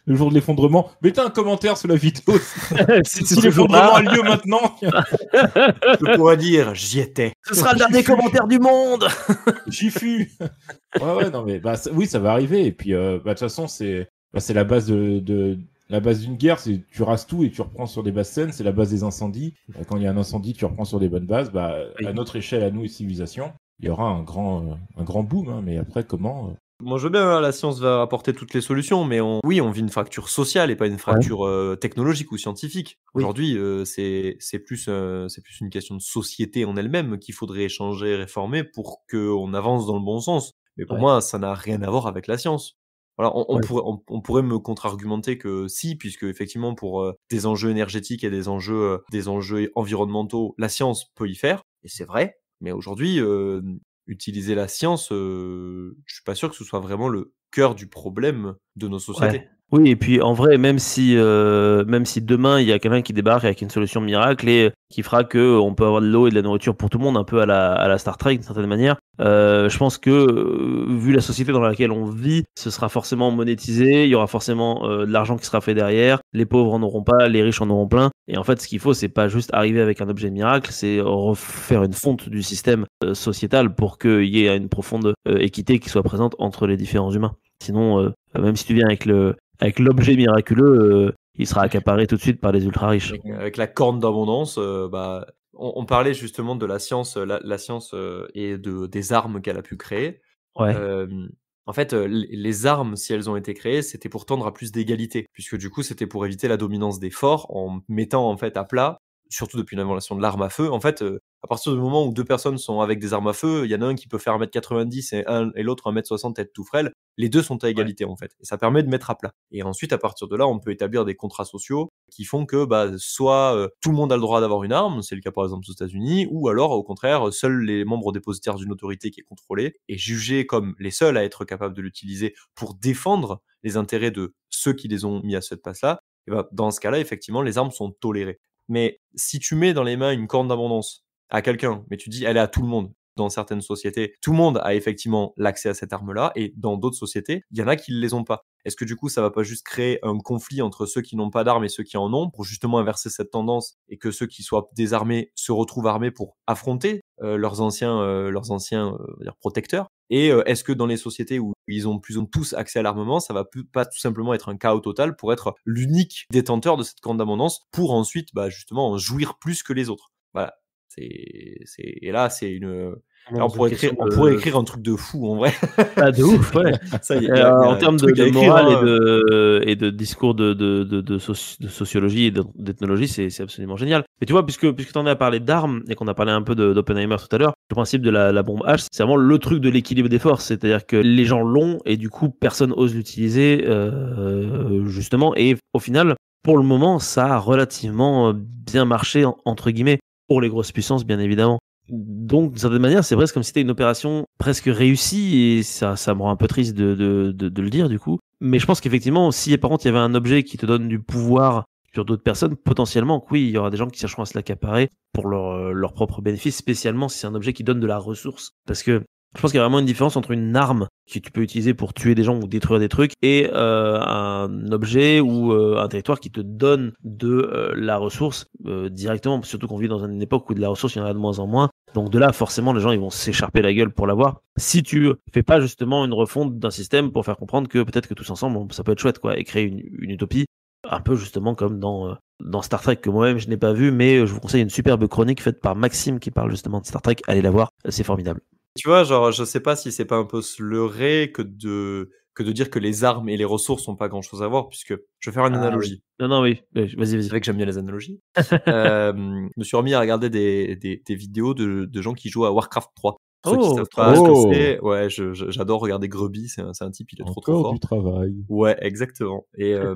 le jour de l'effondrement. Mettez un commentaire sur la vidéo. si, l'effondrement a lieu maintenant. je pourrais dire, j'y étais. Ce sera le dernier commentaire du monde. J'y fus. Ouais, ouais, non, mais bah, oui, ça va arriver. Et puis, euh, bah, de toute façon, c'est bah, la base de, la base d'une guerre, c'est tu rases tout et tu reprends sur des basses scènes. C'est la base des incendies. Quand il y a un incendie, tu reprends sur des bonnes bases. Bah, À notre échelle, à nous, et civilisation, il y aura un grand, euh, un grand boom. Hein. mais après, comment euh, moi, je veux bien, hein, la science va apporter toutes les solutions, mais on... oui, on vit une fracture sociale et pas une fracture euh, technologique ou scientifique. Aujourd'hui, euh, c'est plus, euh, plus une question de société en elle-même qu'il faudrait échanger, réformer pour qu'on avance dans le bon sens. Mais pour moi, ça n'a rien à voir avec la science. Voilà, on, pourrait, pourrait me contre-argumenter que si, puisque effectivement, pour euh, des enjeux énergétiques et des enjeux, des enjeux environnementaux, la science peut y faire, et c'est vrai, mais aujourd'hui, utiliser la science, je suis pas sûr que ce soit vraiment le cœur du problème de nos sociétés. Oui, et puis en vrai, même si, même si demain il y a quelqu'un qui débarque avec une solution miracle et qui fera que on peut avoir de l'eau et de la nourriture pour tout le monde, un peu à la, à la Star Trek d'une certaine manière, euh, je pense que vu la société dans laquelle on vit, ce sera forcément monétisé, il y aura forcément de l'argent qui sera fait derrière, les pauvres en auront pas, les riches en auront plein, et en fait, ce qu'il faut, c'est pas juste arriver avec un objet miracle, c'est refaire une fonte du système euh, sociétal pour qu'il y ait une profonde euh, équité qui soit présente entre les différents humains. Sinon, euh, même si tu viens avec le avec l'objet miraculeux, il sera accaparé tout de suite par les ultra riches. Avec la corne d'abondance, bah, on, parlait justement de la science, la, science et de des armes qu'elle a pu créer. Ouais. En fait, euh, les armes, si elles ont été créées, c'était pour tendre à plus d'égalité, puisque du coup, c'était pour éviter la dominance des forts en mettant en fait à plat, surtout depuis l'invention de l'arme à feu. En fait, euh, à partir du moment où deux personnes sont avec des armes à feu, il y en a un qui peut faire 1m90 et, un, et l'autre 1m60 tête tout frêle. Les deux sont à égalité en fait, et ça permet de mettre à plat. Et ensuite, à partir de là, on peut établir des contrats sociaux qui font que bah, soit euh, tout le monde a le droit d'avoir une arme, c'est le cas par exemple aux États-Unis, ou alors au contraire, euh, seuls les membres dépositaires d'une autorité qui est contrôlée et jugés comme les seuls à être capables de l'utiliser pour défendre les intérêts de ceux qui les ont mis à cette place-là, et bah, dans ce cas-là, effectivement, les armes sont tolérées. Mais si tu mets dans les mains une corne d'abondance à quelqu'un, mais tu dis elle est à tout le monde, dans certaines sociétés, tout le monde a effectivement l'accès à cette arme-là, et dans d'autres sociétés, il y en a qui ne les ont pas. Est-ce que du coup, ça va pas juste créer un conflit entre ceux qui n'ont pas d'armes et ceux qui en ont pour justement inverser cette tendance et que ceux qui soient désarmés se retrouvent armés pour affronter euh, leurs anciens, euh, leurs anciens euh, protecteurs Et est-ce que dans les sociétés où ils ont plus ou moins tous accès à l'armement, ça va pas tout simplement être un chaos total pour être l'unique détenteur de cette grande abondance pour ensuite bah, justement en jouir plus que les autres voilà. C'est, c'est... Et là, c'est une. Euh, ah on, pourrait écrire, on, pourrait écrire, un truc de fou en vrai. Ah, de ouf, ouais. Euh, en termes de, moral morale et, hein. de, et, de, discours de, sociologie et d'ethnologie, c'est, c'est absolument génial. Mais tu vois, puisque, puisque tu en as parlé d'armes et qu'on a parlé un peu d'Oppenheimer tout à l'heure, le principe de la, bombe H, c'est vraiment le truc de l'équilibre des forces. C'est-à-dire que les gens l'ont et du coup, personne ose l'utiliser, euh, justement. Et au final, pour le moment, ça a relativement bien marché, entre guillemets pour les grosses puissances, bien évidemment. Donc, d'une certaine manière, c'est presque comme si c'était une opération presque réussie, et ça, ça me rend un peu triste de, le dire, du coup. Mais je pense qu'effectivement, si par contre il y avait un objet qui te donne du pouvoir sur d'autres personnes, potentiellement, oui, il y aura des gens qui chercheront à se l'accaparer pour leur, euh, leur propre bénéfice, spécialement si c'est un objet qui donne de la ressource. Parce que je pense qu'il y a vraiment une différence entre une arme que tu peux utiliser pour tuer des gens ou détruire des trucs et euh, un objet ou euh, un territoire qui te donne de euh, la ressource directement, surtout qu'on vit dans une époque où de la ressource il y en a de moins en moins. Donc de là, forcément, les gens ils vont s'écharper la gueule pour l'avoir. Si tu fais pas justement une refonte d'un système pour faire comprendre que peut-être que tous ensemble, ça peut être chouette quoi, et créer une, utopie, un peu justement comme dans dans Star Trek que moi-même je n'ai pas vu, mais je vous conseille une superbe chronique faite par Maxime qui parle justement de Star Trek. Allez la voir, c'est formidable tu vois, genre, je sais pas si c'est pas un peu se leurrer que de, que de dire que les armes et les ressources n'ont pas grand chose à voir, puisque je vais faire une ah analogie. Non, non, oui, vas-y, vas C'est vrai que j'aime bien les analogies. euh, je me suis remis à regarder des, des, vidéos de, de, gens qui jouent à Warcraft 3. oh, pas ce ouais, j'adore regarder Grubby, c'est un, un, type, il est trop trop fort. du travail. Ouais, exactement. Et, euh,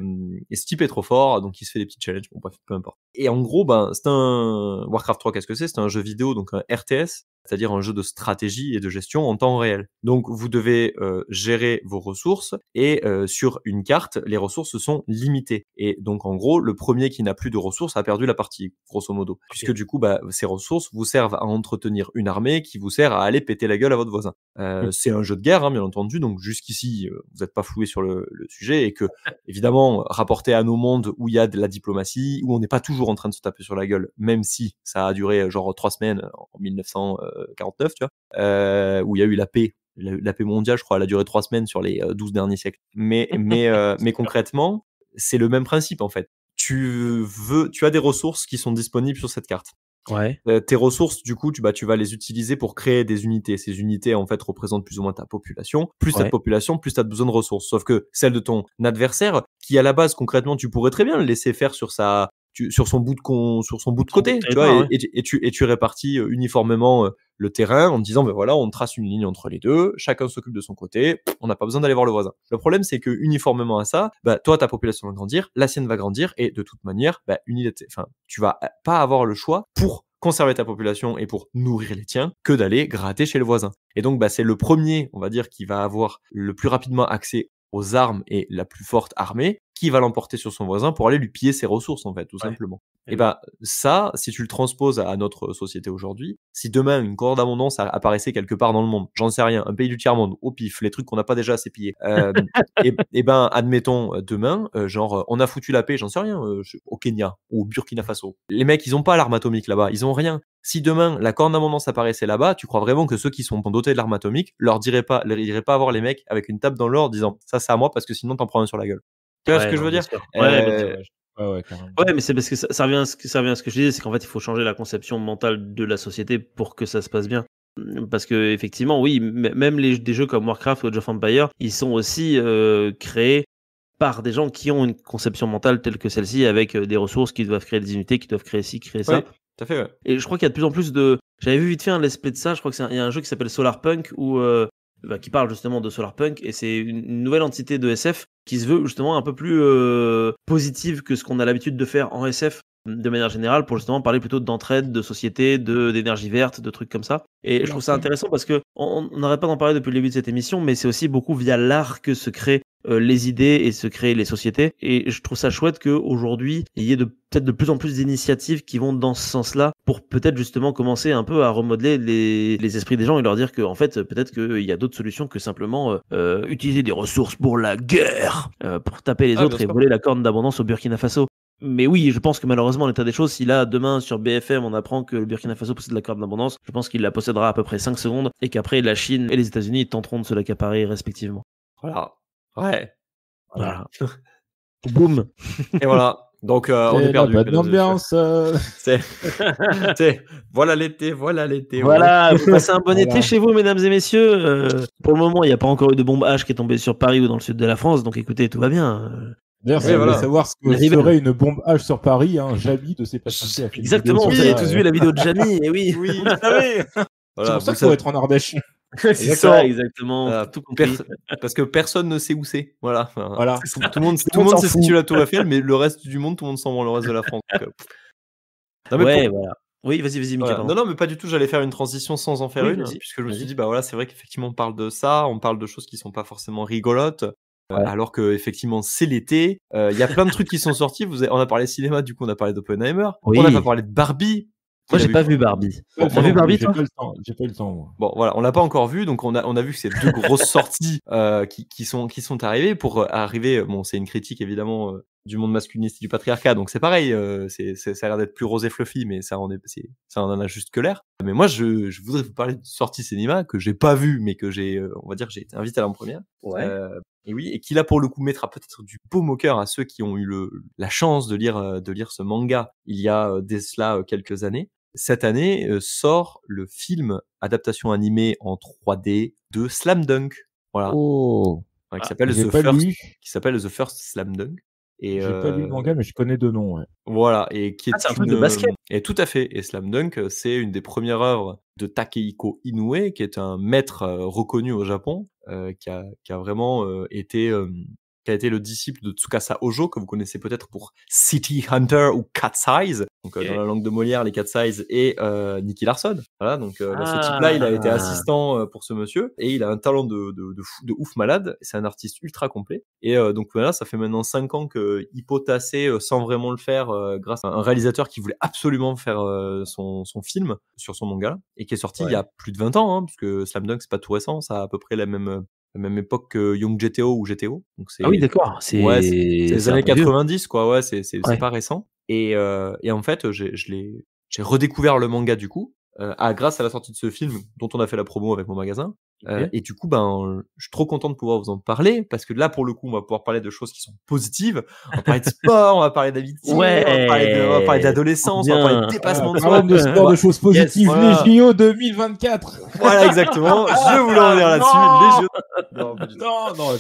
et, ce type est trop fort, donc il se fait des petits challenges, bon peu importe. Et en gros, ben, c'est un Warcraft 3, qu'est-ce que c'est C'est un jeu vidéo, donc un RTS, c'est-à-dire un jeu de stratégie et de gestion en temps réel. Donc vous devez euh, gérer vos ressources et euh, sur une carte, les ressources sont limitées. Et donc en gros, le premier qui n'a plus de ressources a perdu la partie, grosso modo. Puisque du coup, bah, ces ressources vous servent à entretenir une armée qui vous sert à aller péter la gueule à votre voisin. Euh, hmm. C'est un jeu de guerre, hein, bien entendu, donc jusqu'ici, euh, vous n'êtes pas floué sur le, sujet et que, évidemment, rapporté à nos mondes où il y a de la diplomatie, où on n'est pas toujours en train de se taper sur la gueule, même si ça a duré genre trois semaines en 1900. 49, tu vois, euh, où il y a eu la paix la, paix mondiale, je crois, elle a duré trois semaines sur les 12 euh, derniers siècles. Mais, mais, euh, mais concrètement, c'est le même principe en fait. Tu veux, tu as des ressources qui sont disponibles sur cette carte. Ouais. tes ressources, du coup, tu, bah, tu vas les utiliser pour créer des unités. Ces unités, en fait, représentent plus ou moins ta population. Plus ta population, plus tu as besoin de ressources. Sauf que celle de ton adversaire, qui à la base, concrètement, tu pourrais très bien le laisser faire sur sa, sur son bout de con, sur son bout de côté, et, tu, et tu répartis euh, uniformément euh, le terrain en disant, ben voilà, on trace une ligne entre les deux, chacun s'occupe de son côté, on n'a pas besoin d'aller voir le voisin. Le problème, c'est que uniformément à ça, ben, toi, ta population va grandir, la sienne va grandir, et de toute manière, ben, une, enfin, tu vas pas avoir le choix pour conserver ta population et pour nourrir les tiens que d'aller gratter chez le voisin. Et donc, bah, c'est le premier, on va dire, qui va avoir le plus rapidement accès aux armes et la plus forte armée qui va l'emporter sur son voisin pour aller lui piller ses ressources, en fait, tout simplement. Et, eh ben, ça, si tu le transposes à notre société aujourd'hui, si demain une corde d'abondance apparaissait quelque part dans le monde, j'en sais rien, un pays du tiers-monde, au pif, les trucs qu'on n'a pas déjà assez pillés, et, euh, eh, eh ben, admettons, euh, demain, euh, genre, on a foutu la paix, j'en sais rien, au Kenya ou au Burkina Faso. Les mecs, ils ont pas l'arme atomique là-bas, ils ont rien si demain la corne d'abondance apparaissait là-bas, tu crois vraiment que ceux qui sont dotés de l'arme atomique leur diraient pas, leur diraient pas avoir les mecs avec une table dans l'or disant ça c'est à moi parce que sinon t'en prends un sur la gueule. Tu vois ce que je veux dire euh, ouais, mais c'est parce que ça, revient à ce que, je disais, c'est qu'en fait il faut changer la conception mentale de la société pour que ça se passe bien. Parce que effectivement, oui, même des jeux comme Warcraft ou Age of Empire, ils sont aussi euh, créés par des gens qui ont une conception mentale telle que celle-ci, avec euh, des ressources qui doivent créer des unités, qui doivent créer ci, créer ça. Tout fait, Et je crois qu'il y a de plus en plus de. J'avais vu vite fait un let's play de ça, je crois qu'il y a un jeu qui s'appelle Solar Punk euh, bah, qui parle justement de Solar Punk et c'est une nouvelle entité de SF qui se veut justement un peu plus euh, positive que ce qu'on a l'habitude de faire en SF de manière générale pour justement parler plutôt d'entraide, de société, de d'énergie verte, de trucs comme ça. Et je trouve ça intéressant parce que on n'arrête pas d'en parler depuis le début de cette émission, mais c'est aussi beaucoup via l'art que se crée euh, les idées et se créer les sociétés. Et je trouve ça chouette qu'aujourd'hui, il y ait de, peut-être de plus en plus d'initiatives qui vont dans ce sens-là pour peut-être justement commencer un peu à remodeler les, les esprits des gens et leur dire que en fait, peut-être qu'il y a d'autres solutions que simplement euh, euh, utiliser des ressources pour la guerre, pour taper les ah, autres et voler la corne d'abondance au Burkina Faso. Mais oui, je pense que malheureusement, l'état des choses, si là, demain, sur BFM, on apprend que le Burkina Faso possède la corne d'abondance, je pense qu'il la possédera à peu près 5 secondes et qu'après, la Chine et les États-Unis tenteront de se l'accaparer respectivement. Voilà. Ouais. Voilà. Boum. Et voilà. Donc, euh, on est perdu. Bonne euh. C'est... Voilà l'été, voilà l'été. Voilà, vous passez un bon été chez vous, mesdames et messieurs. Euh. pour le moment, il n'y a pas encore eu de bombe H qui est tombée sur Paris ou dans le sud de la France. Donc, écoutez, tout va bien. merci savoir ce que serait une bombe H sur Paris, hein, Jamy de ses passagers. Exactement, vous avez tous vu la vidéo de Jamy, oui. oui, vous savez. c'est pour ça qu'il faut être en Ardèche c'est ça, exactement. parce que personne ne sait où c'est. Voilà. Tout, le monde, sait ce le monde la Tour Eiffel, mais le reste du monde, tout le monde s'en va le reste de la France. Euh, oui, vas-y, vas-y, Non, mais pas du tout. J'allais faire une transition sans en faire une, puisque je me suis dit, bah voilà, c'est vrai qu'effectivement, on parle de ça, on parle de choses qui sont pas forcément rigolotes. Euh, alors que effectivement c'est l'été, euh, il y a plein de trucs qui sont sortis. on a parlé cinéma, du coup on a parlé d'Oppenheimer, on a parlé de Barbie, moi, j'ai pas vu Barbie. Bon, vu Barbie, J'ai pas, eu le temps, moi. Bon, voilà, on l'a pas encore vu, donc on a, on a vu ces deux grosses sorties euh, qui, qui, sont, qui sont arrivées pour euh, arriver. Euh, bon, c'est une critique évidemment euh, du monde masculiniste et du patriarcat, donc c'est pareil. Euh, c'est, ça a l'air d'être plus rose et fluffy, mais ça en, est, ça en a juste que l'air. Mais moi, je, je voudrais vous parler de sortie cinéma que j'ai pas vu mais que j'ai, on va dire, j'ai été invité à l'en première Ouais. et oui, et qui là pour le coup mettra peut-être du au moqueur à ceux qui ont eu le, la chance de lire, de lire ce manga il y a dès cela quelques années cette année euh, sort le film adaptation animée en 3D de Slam Dunk. Voilà. Oh. qui ah, s'appelle The First, qui s'appelle The First Slam Dunk. Et j'ai pas lu le euh, manga, mais je connais deux noms. Ouais. Voilà, et qui ah, est, un de basket. Euh, et tout à fait. Et Slam Dunk, c'est une des premières œuvres de Takehiko Inoue, qui est un maître reconnu au Japon, euh, qui, a, qui, a, vraiment été qui a été le disciple de Tsukasa Ojo, que vous connaissez peut-être pour City Hunter ou Cat Size, donc euh, dans la langue de Molière, les Cat Size, et euh, Nicky Larson. Voilà, donc euh, ce ah. type-là, il a été assistant pour ce monsieur, et il a un talent de, de, de, ouf malade, c'est un artiste ultra complet. Et donc voilà, ça fait maintenant 5 ans que hypotassé sans vraiment le faire, grâce à un réalisateur qui voulait absolument faire son, son, film sur son manga, et qui est sorti il y a plus de 20 ans, hein, parce que Slam Dunk, c'est pas tout récent, ça a à peu près la même même époque que Young GTO ou GTO. Donc ah oui, d'accord. C'est les années 90, quoi. Ouais, c'est pas récent. Et, euh, et en fait, j'ai redécouvert le manga du coup, à, euh, ah, grâce à la sortie de ce film dont on a fait la promo avec mon magasin. Euh, et du coup, ben, je suis trop content de pouvoir vous en parler parce que là, pour le coup, on va pouvoir parler de choses qui sont positives. On va parler de sport, on va parler d'habitude ouais. on va parler d'adolescence, on va parler de dépassement de soi. de sport, de choses positives. Les JO 2024. Voilà, exactement. je voulais en venir là-dessus. Non, les JO... non, non,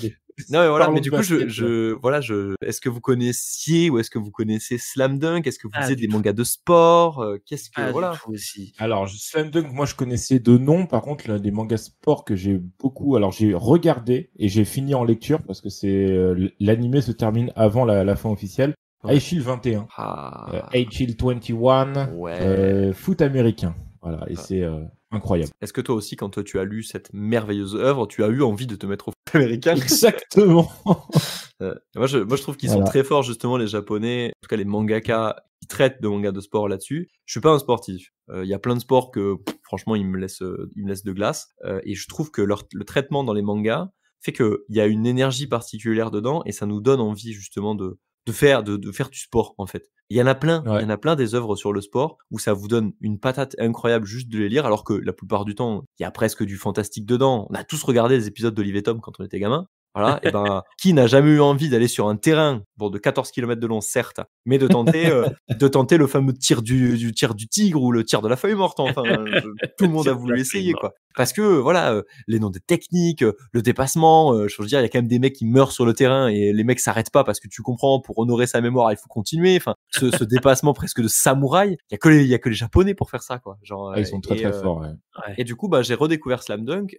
non, mais voilà, mais du coup, je, je, voilà, je, est-ce que vous connaissiez ou est-ce que vous connaissez Slam Dunk Est-ce que vous ah, faisiez des mangas de sport euh, Qu'est-ce que, ah, voilà. Aussi. Alors, Slam Dunk, moi, je connaissais de noms. Par contre, l'un des mangas sport que j'ai beaucoup, alors j'ai regardé et j'ai fini en lecture parce que c'est, euh, l'animé se termine avant la, fin officielle. Ouais. 21, ah. 21, euh, foot américain. Voilà, et ah. c'est, Incroyable. Est-ce que toi aussi, quand tu as lu cette merveilleuse œuvre, tu as eu envie de te mettre au foot américain Exactement euh, moi, je, trouve qu'ils sont très forts, justement, les Japonais, en tout cas les mangaka qui traitent de mangas de sport là-dessus. Je suis pas un sportif. Euh, il y a plein de sports que, franchement, ils me laissent, euh, ils me laissent de glace. et je trouve que le traitement dans les mangas fait qu'il y a une énergie particulière dedans et ça nous donne envie, justement, de, de faire de, de, faire du sport en fait. Il y en a plein, il y en a plein des œuvres sur le sport où ça vous donne une patate incroyable juste de les lire, alors que la plupart du temps, il y a presque du fantastique dedans. On a tous regardé les épisodes d'Olivier Tom quand on était gamin. Voilà, et ben qui n'a jamais eu envie d'aller sur un terrain bon de 14 km de long certes, mais de tenter euh, de tenter le fameux tir du, tir du tigre ou le tir de la feuille morte enfin, tout le monde a voulu essayer quoi parce que voilà euh, les noms des techniques euh, le dépassement euh, je veux dire il y a quand même des mecs qui meurent sur le terrain et les mecs s'arrêtent pas parce que tu comprends pour honorer sa mémoire il faut continuer enfin ce, dépassement presque de samouraï il y a que les a que les japonais pour faire ça quoi genre ah, ils sont très très forts et du coup bah, j'ai redécouvert Slam Dunk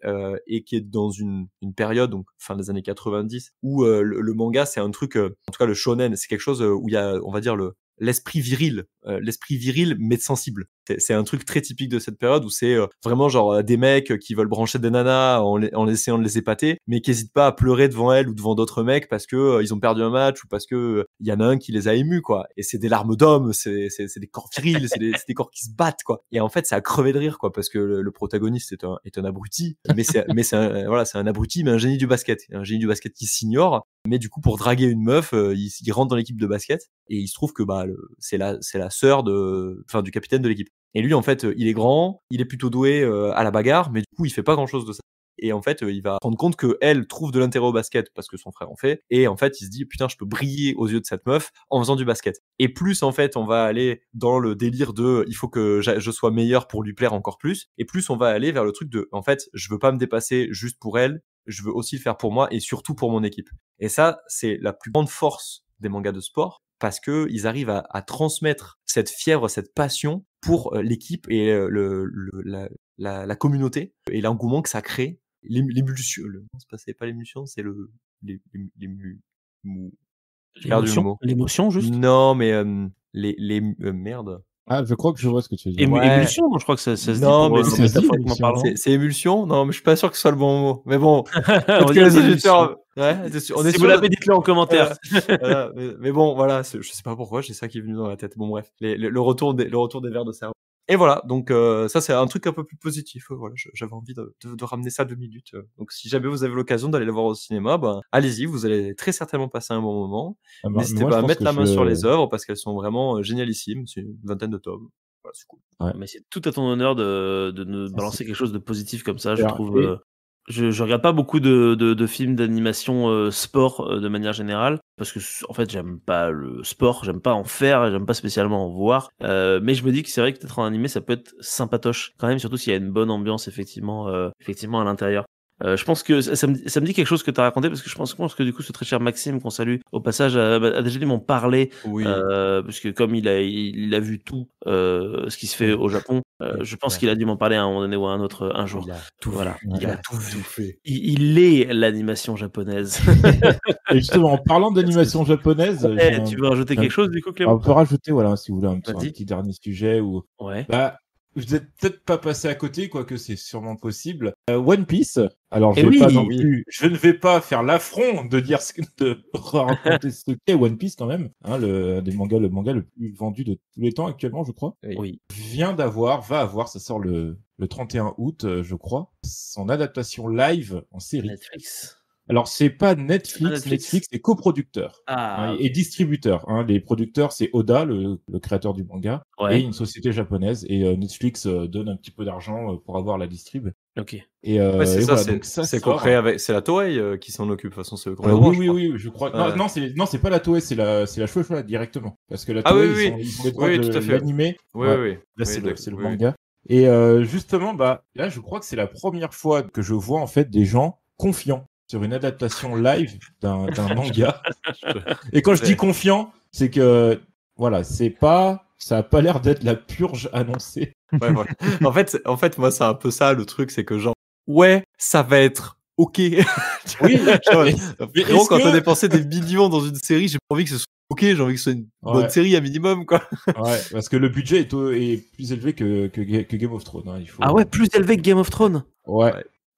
et qui est dans une période donc fin des années 90 où le, manga c'est un truc en tout cas le shonen c'est quelque chose où il y a on va dire le l'esprit viril, l'esprit viril mais sensible. C'est un truc très typique de cette période où c'est euh, vraiment genre euh, des mecs euh, qui veulent brancher des nanas en, essayant de les épater, mais qui n'hésitent pas à pleurer devant elles ou devant d'autres mecs parce que ils ont perdu un match ou parce que il y en a un qui les a émus quoi. Et c'est des larmes d'hommes, c'est des corps virils, c'est des, corps qui se battent quoi. Et en fait, ça a crevé de rire quoi parce que le, protagoniste est un, est un abruti, mais c'est mais c'est voilà c'est un abruti mais un génie du basket, un génie du basket qui s'ignore. Mais du coup, pour draguer une meuf, il, il rentre dans l'équipe de basket et il se trouve que bah c'est la c'est la sœur de enfin du capitaine de l'équipe. Et lui, en fait, euh, il est grand, il est plutôt doué euh, à la bagarre, mais du coup, il fait pas grand chose de ça. Et en fait, euh, il va prendre rendre compte que elle trouve de l'intérêt au basket parce que son frère en fait. Et en fait, il se dit putain, je peux briller aux yeux de cette meuf en faisant du basket. Et plus en fait, on va aller dans le délire de il faut que je sois meilleur pour lui plaire encore plus. Et plus on va aller vers le truc de en fait, je veux pas me dépasser juste pour elle. Je veux aussi le faire pour moi et surtout pour mon équipe. Et ça, c'est la plus grande force des mangas de sport parce que ils arrivent à transmettre cette fièvre, cette passion pour euh, l'équipe et euh, le, le, la, la, la, communauté et l'engouement que ça crée. L'émulsion, le, c'est pas l'émulsion, c'est le, les, les, L'émotion, juste. Non, mais euh, les, les merde. Ah, je crois que je vois ce que tu veux dire. Émulsion, je crois que ça, ça se non, mais euh, c'est émulsion. Non, mais je suis pas sûr que ce soit le bon mot. Mais bon, les Ouais, on est si vous l'avez, dites-le en commentaire. mais, bon, voilà, je sais pas pourquoi, j'ai ça qui est venu dans la tête. Bon, bref, le, retour des, le retour des verres de cerveau. Et voilà, donc euh, ça c'est un truc un peu plus positif. Euh, voilà, j'avais envie de, de, ramener ça deux minutes. Euh. Donc si jamais vous avez l'occasion d'aller le voir au cinéma, ben, allez-y, vous allez très certainement passer un bon moment. Ah bah, N'hésitez pas à mettre la main sur les œuvres parce qu'elles sont vraiment génialissimes. C'est une vingtaine de tomes. Voilà, c'est cool. Ouais. Mais c'est tout à ton honneur de, de nous balancer quelque chose de positif comme ça, je trouve je, je, regarde pas beaucoup de, de, films d'animation euh, sport euh, de manière générale parce que en fait j'aime pas le sport, j'aime pas en faire, j'aime pas spécialement en voir. Euh, mais je me dis que c'est vrai que peut-être en animé ça peut être sympatoche quand même, surtout s'il y a une bonne ambiance effectivement effectivement à l'intérieur. Euh, je pense que ça me, dit quelque chose que tu as raconté parce que je pense, pense, que du coup ce très cher Maxime qu'on salue au passage a, déjà dû m'en parler oui. euh, parce que comme il a, il, a vu tout euh, ce qui se fait au Japon, euh, je pense qu'il a dû m'en parler à un moment donné ou à un autre un jour. Il tout voilà, il fait. Il, est l'animation japonaise. Et justement, en parlant d'animation japonaise, tu veux rajouter quelque chose du coup Clément ah, On peut rajouter voilà si vous voulez un, petit dernier sujet ou ouais. Bah, vous êtes peut-être pas passé à côté, quoique c'est sûrement possible. Euh, One Piece. Alors, eh je, je ne vais pas faire l'affront de dire ce, de raconter ce qu'est One Piece quand même. Hein, le, des mangas, le manga le plus vendu de tous les temps actuellement, je crois. Oui. Vient d'avoir, va avoir, ça sort le, le 31 août, euh, je crois, son adaptation live en série. Netflix. Alors, c'est pas Netflix. Ah, Netflix, est coproducteur ah, hein, et distributeur. Hein. Les producteurs, c'est Oda, le, créateur du manga, et une société japonaise. Et euh, Netflix euh, donne un petit peu d'argent euh, pour avoir la distrib. Ok. Et, c'est ça, c'est concret c'est la Toei qui s'en occupe. De toute façon, c'est le oui, oui, oui, je crois. Non, non, c'est, non, c'est pas la Toei, c'est la, c'est la Shueisha directement. Parce que la ah Toei, ils, ont oui, Oui, oui. Là, c'est, le, le manga. Et justement, bah, là, je crois que c'est la première fois que je vois en fait des gens confiants sur une adaptation live d'un manga. Et quand je dis confiant, c'est que voilà, c'est pas, ça a pas l'air d'être la purge annoncée. En fait, en fait, moi, c'est un peu ça le truc, c'est que genre, ouais, ça va être ok. oui, quand on a dépensé des millions dans une série, j'ai pas envie que ce soit ok, j'ai envie que ce soit une bonne série à minimum, quoi. parce que le budget est, plus élevé que, Game of Thrones. Hein, ah ouais, plus élevé que Game of Thrones. Ouais.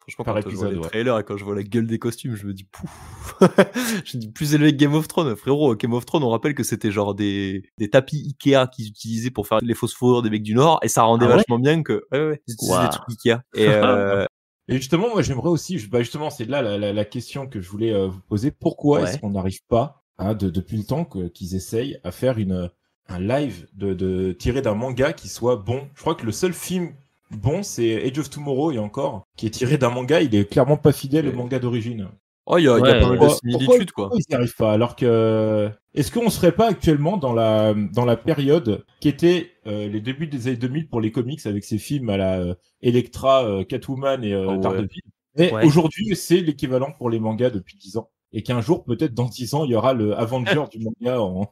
Franchement, Par quand épisode, je vois les trailers et quand je vois la gueule des costumes, je me dis pouf. je me dis plus élevé que Game of Thrones, frérot. Game of Thrones, on rappelle que c'était genre des, des tapis Ikea qu'ils utilisaient pour faire les fausses fourrures des mecs du Nord et ça rendait ah vachement bien que ouais, ouais, des trucs Ikea. Et, euh... et justement, moi, j'aimerais aussi, bah justement, c'est là la, question que je voulais euh, vous poser. Pourquoi est-ce qu'on n'arrive pas, hein, de, depuis le temps qu'ils essayent à faire une un live de, de tirer d'un manga qui soit bon. Je crois que le seul film bon, c'est Age of Tomorrow et encore, qui est tiré d'un manga. Il est clairement pas fidèle au manga d'origine. Oh, il y a, pas mal de similitudes, quoi. Ils n'y arrivent pas. Alors que, euh, est-ce qu'on serait pas actuellement dans la, dans la période qui était euh, les débuts des années 2000 pour les comics avec ces films à la euh, Electra, Catwoman et Tardeville Mais aujourd'hui, c'est l'équivalent pour les mangas depuis 10 ans. Et qu'un jour, peut-être dans 10 ans, il y aura le Avenger du manga en,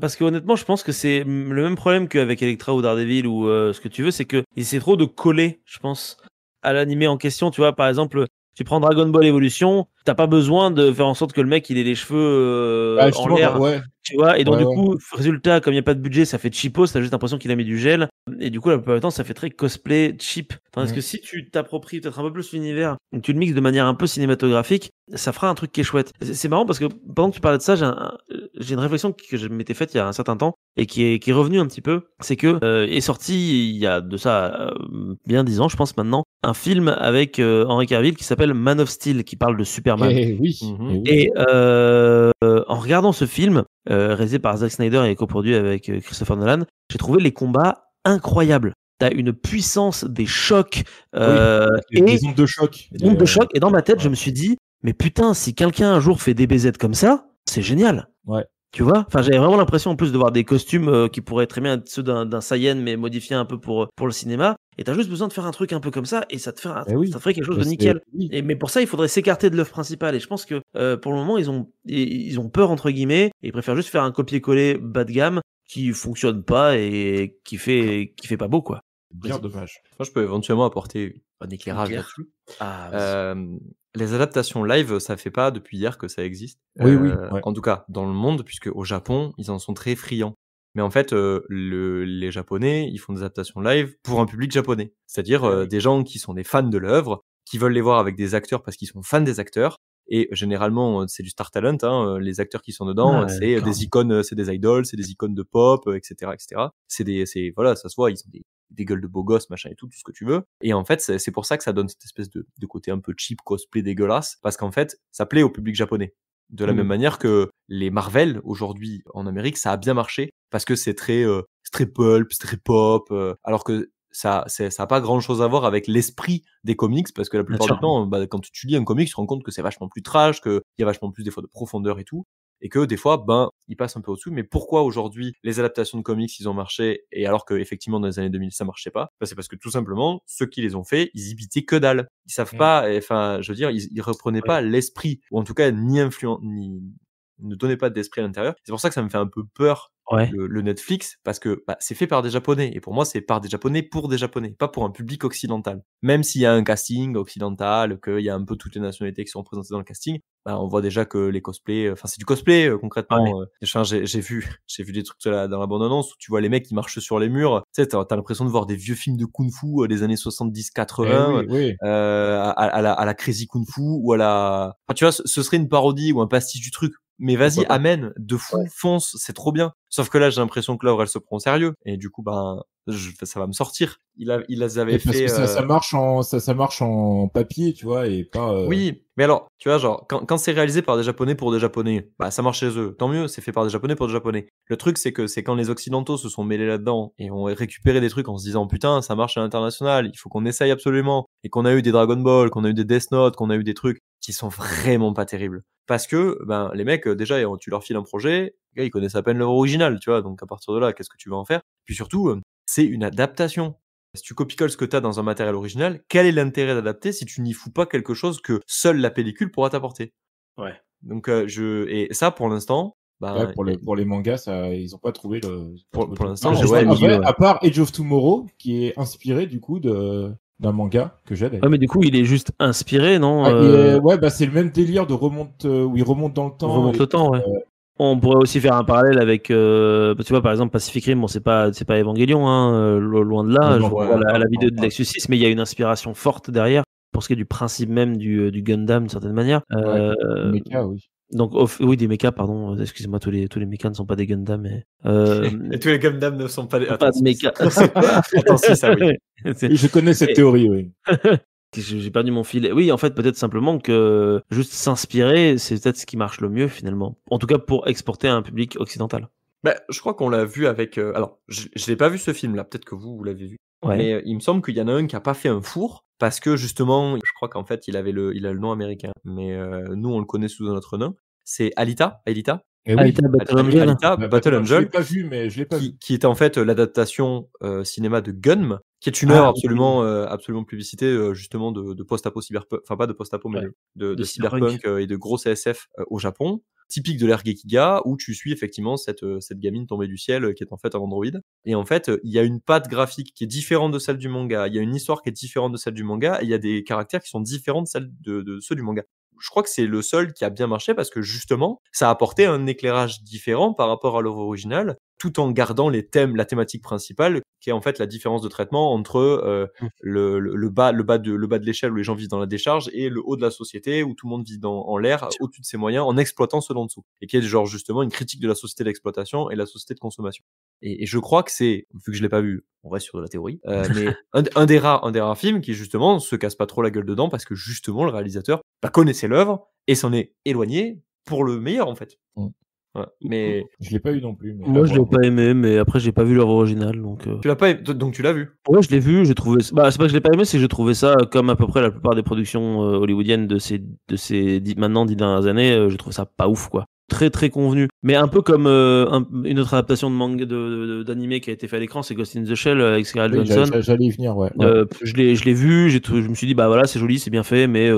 parce que honnêtement, je pense que c'est le même problème qu'avec Electra ou Daredevil ou euh, ce que tu veux, c'est que il essaie trop de coller, je pense, à l'animé en question. Tu vois, par exemple, tu prends Dragon Ball Evolution, t'as pas besoin de faire en sorte que le mec il ait les cheveux euh, en l'air. Tu vois, et donc du coup, résultat, comme il n'y a pas de budget, ça fait cheapo, ça a juste l'impression qu'il a mis du gel. Et du coup, la plupart du temps, ça fait très cosplay cheap. parce que si tu t'appropries peut-être un peu plus l'univers, tu le mixes de manière un peu cinématographique, ça fera un truc qui est chouette. C'est marrant parce que pendant que tu parlais de ça, euh, j'ai une réflexion que je m'étais faite il y a un certain temps et qui est, qui est revenue un petit peu. C'est que euh, est sorti il y a de ça euh, bien dix ans, je pense maintenant, un film avec Henri Carville qui s'appelle Man of Steel, qui parle de Superman. Eh mhm. eh et en regardant ce film, euh, réalisé par Zack Snyder et coproduit avec euh, Christopher Nolan, j'ai trouvé les combats incroyables. T'as une puissance des chocs euh, et des ondes de choc. Ondes de choc. Et dans ma tête, je me suis dit, mais putain, si quelqu'un un jour fait des BZ comme ça, c'est génial. Ouais. Tu vois Enfin, j'avais vraiment l'impression en plus de voir des costumes euh, qui pourraient très bien être ceux d'un Saiyan, mais modifiés un peu pour, euh, pour le cinéma. Et t'as juste besoin de faire un truc un peu comme ça, et ça te ferait eh ça ferait quelque chose de nickel. Et, mais pour ça, il faudrait s'écarter de l'œuvre principale. Et je pense que euh, pour le moment, ils ont, ils ont peur, entre guillemets, et ils préfèrent juste faire un copier-coller bas de gamme qui fonctionne pas et qui fait, qui fait pas beau, quoi. Bien dommage. Moi, je peux éventuellement apporter un éclairage ah les adaptations live, ça fait pas depuis hier que ça existe. Oui, oui. En tout cas, dans le monde, puisque au Japon, ils en sont très friands. Mais en fait, les Japonais, ils font des adaptations live pour un public japonais. C'est-à-dire ah des gens qui sont des fans de l'œuvre, qui veulent les voir avec des acteurs parce qu'ils sont fans des acteurs. Et généralement, c'est du star talent. Hein, les acteurs qui sont dedans, ah c'est des icônes, c'est des idoles, c'est des icônes de pop, etc., etc. C'est des, c'est voilà, ça se voit, ils ont des des gueules de beaux gosses, machin et tout, tout ce que tu veux. Et en fait, c'est pour ça que ça donne cette espèce de, côté un peu cheap, cosplay dégueulasse, parce qu'en fait, ça plaît au public japonais. De la même mmh. manière que les Marvel aujourd'hui en Amérique, ça a bien marché parce que c'est très euh, très pulp, très pop, euh, alors que ça ça a pas grand chose à voir avec l'esprit des comics parce que la plupart du temps, bah, quand tu lis un comic, tu te rends compte que c'est vachement plus trash, qu'il y a vachement plus des fois de profondeur et tout et que des fois, ben, ils passent un peu au-dessus. Mais pourquoi aujourd'hui les adaptations de comics, ils ont marché et alors que effectivement dans les années 2000 ça marchait pas ben, C'est parce que tout simplement ceux qui les ont fait, ils hibitaient que dalle. Ils savent mmh. pas, enfin, je veux dire, ils, reprenaient pas l'esprit ou en tout cas ni influent ni ne donnaient pas d'esprit à l'intérieur. C'est pour ça que ça me fait un peu peur le, Netflix parce que bah, c'est fait par des Japonais et pour moi c'est par des Japonais pour des Japonais, pas pour un public occidental. Même s'il y a un casting occidental, qu'il y a un peu toutes les nationalités qui sont représentées dans le casting, bah, on voit déjà que les cosplays, euh, enfin c'est du cosplay euh, ah concrètement. Euh, j'ai vu, j'ai vu des trucs dans la bande-annonce où tu vois les mecs qui marchent sur les murs. Tu sais, t'as as, l'impression de voir des vieux films de kung-fu des années 70-80 eh à, la, à la Crazy Kung Fu ou à la. Enfin, tu vois, ce serait une parodie ou un pastiche du truc mais vas-y, amène, de fou, fonce, c'est trop bien. Sauf que là, j'ai l'impression que l'œuvre, elle se prend au sérieux. Et du coup, ben, ça va me sortir. Il, a, il les avait fait. Parce que ça, euh, marche en, ça, marche en papier, tu vois, et pas. Euh, oui, mais alors, tu vois, genre, quand, quand c'est réalisé par des Japonais pour des Japonais, bah, ça marche chez eux. Tant mieux, c'est fait par des Japonais pour des Japonais. Le truc, c'est que c'est quand les Occidentaux se sont mêlés là-dedans et ont récupéré des trucs en se disant, putain, ça marche à l'international, il faut qu'on essaye absolument. Et qu'on a eu des Dragon Ball, qu'on a eu des Death Note, qu'on a eu des trucs qui sont vraiment pas terribles. Parce que ben, les mecs, euh, déjà, tu leur files un projet, ils connaissent à peine l'œuvre originale, tu vois, donc à partir de là, qu'est-ce que tu vas en faire Puis surtout, euh, c'est une adaptation. Si tu copie-colles ce que tu as dans un matériel original, quel est l'intérêt d'adapter si tu n'y fous pas quelque chose que seule la pellicule pourra t'apporter Ouais. Donc, euh, je... Et ça, pour l'instant, ben, pour, les, pour les mangas, ils n'ont pas trouvé le. Pour, l'instant, ouais, À part Age of Tomorrow, qui est inspiré du coup de, d'un manga que j'avais Ouais, mais du coup, il est juste inspiré, non ah, euh, Ouais, bah c'est le même délire de remonte euh, où il remonte dans le temps. Remonte le temps, ouais. Euh, On pourrait aussi faire un parallèle avec, tu vois, par exemple, Pacific Rim, bon, c'est pas, c'est pas Evangelion, hein, loin de là. la, vidéo de Nexus 6, mais il y a une inspiration forte derrière pour ce qui est du principe même du, Gundam d'une certaine manière. oui. Donc oui des mechas pardon euh, excusez-moi tous les tous les mechas ne sont pas des Gundam mais euh, et tous les Gundam ne sont pas des pas de mechas ça je connais cette théorie oui j'ai perdu mon fil. Oui, en fait, peut-être simplement que juste s'inspirer, c'est peut-être ce qui marche le mieux finalement. En tout cas, pour exporter à un public occidental. Bah, je crois qu'on l'a vu avec. Euh, alors, je, n'ai pas vu ce film-là. Peut-être que vous, vous l'avez vu. Mais euh, il me semble qu'il y en a un qui a pas fait un four parce que justement, je crois qu'en fait, il avait le, il a le nom américain, mais euh, nous, on le connaît sous un autre nom. C'est Alita, Alita. Eh Alita Battle Angel. Alita, Je l'ai pas vu, mais je l'ai pas qui, vu. Qui est en fait l'adaptation euh, cinéma de Gunm, qui est une ah, heure absolument, absolument publicité justement de, post-apo cyberpunk, enfin pas de post-apo, mais de, cyberpunk, cyberpunk et de gros CSF au Japon typique de l'ère Gekiga, où tu suis effectivement cette, euh, cette gamine tombée du ciel euh, qui est en fait un android Et en fait, il y a une patte graphique qui est différente de celle du manga, il y a une histoire qui est différente de celle du manga, et il y a des caractères qui sont différents de, celle de ceux du manga je crois que c'est le seul qui a bien marché parce que justement, ça a apporté un éclairage différent par rapport à l'œuvre originale, tout en gardant les thèmes, la thématique principale, qui est en fait la différence de traitement entre euh, mmh. le, bas, le bas de, l'échelle où les gens vivent dans la décharge et le haut de la société où tout le monde vit en l'air, au-dessus de ses moyens, en exploitant ceux en dessous, et qui est genre justement une critique de la société d'exploitation et la société de consommation. Et, je crois que c'est, vu que je l'ai pas vu, on reste sur de la théorie, euh, mais un, des rares, un des rares films qui justement se casse pas trop la gueule dedans parce que justement le réalisateur bah, connaissait l'œuvre et s'en est éloigné pour le meilleur en fait. Mm. Ouais, mais mm. je l'ai pas eu non plus. Moi, je l'ai pas aimé, mais après j'ai pas vu l'œuvre originale, donc. Euh. Tu l'as pas aimé... donc tu l'as vu. Ouais, je l'ai vu. J'ai trouvé. Bah, c'est pas que je l'ai pas aimé, c'est que j'ai trouvé ça comme à peu près la plupart des productions euh, hollywoodiennes de ces de ces maintenant dix dernières années. je trouve ça pas ouf quoi très très convenu. Mais un peu comme euh, une autre adaptation de manga d'anime qui a été fait à l'écran, c'est Ghost in the Shell euh, avec Scarlett J'allais y venir, euh, ouais. je l'ai je l'ai vu, je me suis dit bah voilà c'est joli, c'est bien fait, mais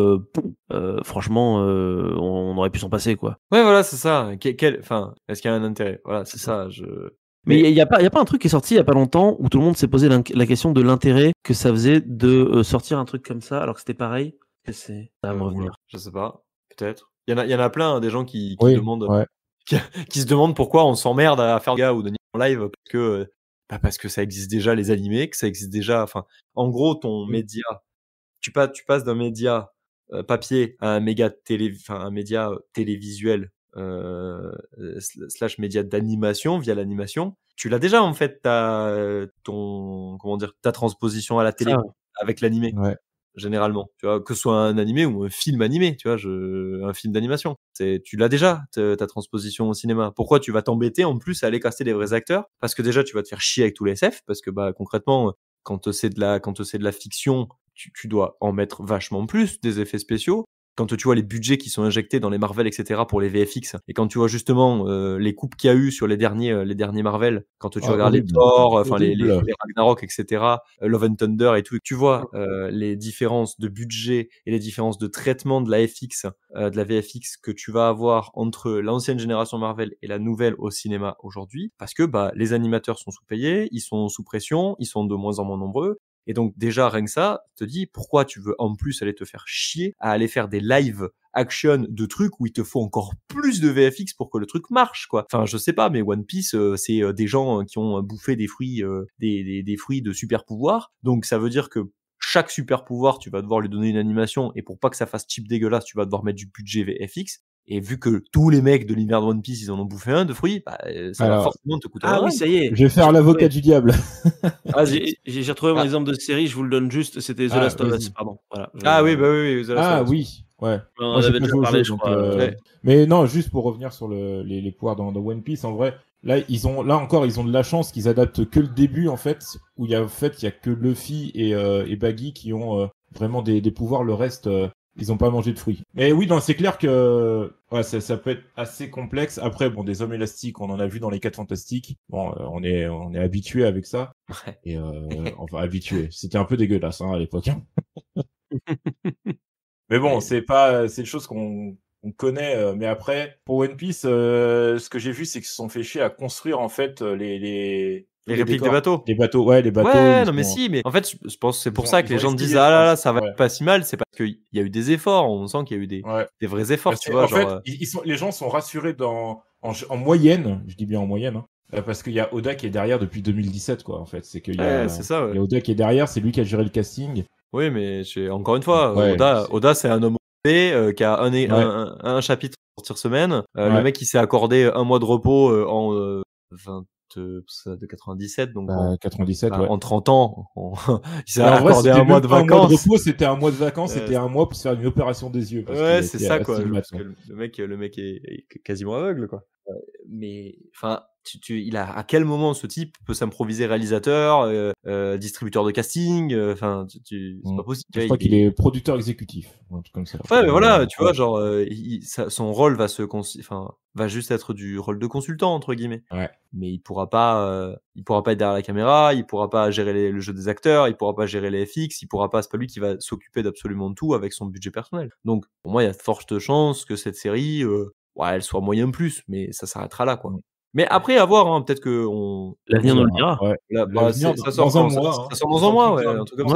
franchement on, aurait pu s'en passer quoi. Ouais voilà c'est ça. enfin est-ce qu'il y a un intérêt Voilà c'est ça. mais il n'y a, a, pas un truc qui est sorti il n'y a pas longtemps où tout le monde s'est posé la, question de l'intérêt que ça faisait de sortir un truc comme ça alors que c'était pareil. c'est Ça revenir. Je sais pas, peut-être. Il y, en a, y en a plein, hein, des gens qui, demandent, qui, se demandent pourquoi on s'emmerde à faire gars ou de en live parce que, euh, bah, parce que ça existe déjà les animés, que ça existe déjà. Enfin, en gros, ton mmh. média, tu, tu passes d'un média euh, papier à un, méga télé, un média euh, télévisuel slash média d'animation via l'animation. Tu l'as déjà en fait ta ton comment dire ta transposition à la télé avec l'animé. Ouais généralement, tu vois, que ce soit un animé ou un film animé, tu vois, un film d'animation. C'est, tu l'as déjà, ta transposition au cinéma. Pourquoi tu vas t'embêter en plus à aller caster des vrais acteurs Parce que déjà, tu vas te faire chier avec tous les SF, parce que bah concrètement, quand c'est de la, quand c'est de la fiction, tu dois en mettre vachement plus des effets spéciaux quand tu vois les budgets qui sont injectés dans les Marvel, etc., pour les VFX, et quand tu vois justement euh, les coupes qu'il y a eu sur les derniers, euh, les derniers Marvel, quand tu ah, regardes les Thor, enfin les, Ragnarok, etc., euh, Love and Thunder et tout, tu vois les différences de budget et les différences de traitement de la FX, de la VFX que tu vas avoir entre l'ancienne génération Marvel et la nouvelle au cinéma aujourd'hui, parce que bah les animateurs sont sous-payés, ils sont sous pression, ils sont de moins en moins nombreux, et donc déjà, rien que ça, te dit pourquoi tu veux en plus aller te faire chier à aller faire des live action de trucs où il te faut encore plus de VFX pour que le truc marche quoi. Enfin je sais pas mais One Piece euh, c'est euh, des gens euh, qui ont bouffé des fruits des, des, fruits de super pouvoir Donc ça veut dire que chaque super pouvoir, tu vas devoir lui donner une animation et pour pas que ça fasse type dégueulasse, tu vas devoir mettre du budget VFX. Et vu que tous les mecs de l'univers de One Piece, ils en ont bouffé un de fruits, bah, euh, ça va forcément te coûter ah oui, ça y est. Je vais faire l'avocat du diable. Ah, j'ai retrouvé mon ah. exemple de série, je vous le donne juste, c'était The ah, Last of Us, pardon. Ah oui, bah oui, The Last Ah oui, ouais. avait déjà parlé, euh, Mais non, juste pour revenir sur les, pouvoirs dans, One Piece, en vrai, là, ils ont, là encore, ils ont de la chance qu'ils adaptent que le début, en fait, où il y a, en fait, il a que Luffy et, euh, et Baggy qui ont vraiment des, des, pouvoirs, le reste, ils n'ont pas mangé de fruits. Mais oui, c'est clair que ouais, ça, ça, peut être assez complexe. Après, bon, des hommes élastiques, on en a vu dans les quatre fantastiques. Bon, euh, on est on est habitué avec ça. Et euh, enfin habitué. C'était un peu dégueulasse hein, à l'époque. Hein. mais bon, c'est pas c'est des chose qu'on on connaît. Euh, mais après, pour One Piece, euh, ce que j'ai vu, c'est qu'ils se sont fait chier à construire en fait les, les, les répliques des bateaux. Des bateaux, ouais, les bateaux. Ouais, non, mais si, mais en fait, je pense c'est pour ça que les gens disent Ah là là, ça va pas si mal, c'est parce qu'il y a eu des efforts, on sent qu'il y a eu des, vrais efforts, bah, tu vois. En fait, euh. les gens sont rassurés dans, en, moyenne, je dis bien en moyenne, hein, euh, parce qu'il y a Oda qui est derrière depuis 2017, quoi, en fait. C'est que il y a Oda qui est derrière, c'est lui qui a géré le casting. Oui, mais encore une fois, euh, Oda, Oda c'est un homme qui a un, un, un, chapitre sortir semaine. le mec, il s'est accordé un mois de repos en. Euh, de 97 donc bah, en, 97 en 30 ans il s'est accordé un mois de vacances c'était un mois de vacances euh, c'était un mois pour faire une opération des yeux ouais c'est ça quoi le mec euh, le mec est, est quasiment aveugle quoi mais enfin tu, il a à quel moment ce type peut s'improviser réalisateur, euh, euh distributeur de casting, euh, enfin, tu, c'est mm. pas possible. Je crois qu'il est producteur exécutif, un truc comme ça. Ouais, mais voilà, tu vois, genre, ça, euh, son rôle va se, enfin, va juste être du rôle de consultant entre guillemets. Ouais. Mais il pourra pas, il pourra pas être derrière la caméra, il pourra pas gérer les, le jeu des acteurs, il pourra pas gérer les FX, il pourra pas, c'est pas lui qui va s'occuper d'absolument tout avec son budget personnel. Donc, pour moi, il y a de fortes chances que cette série, ouais, elle soit moyen plus, mais ça s'arrêtera là, quoi. Mm. Mais après, à voir, hein, peut-être que on... l'avenir nous le dira. ça sort dans un mois. ça, sort dans un mois, ouais, un truc comme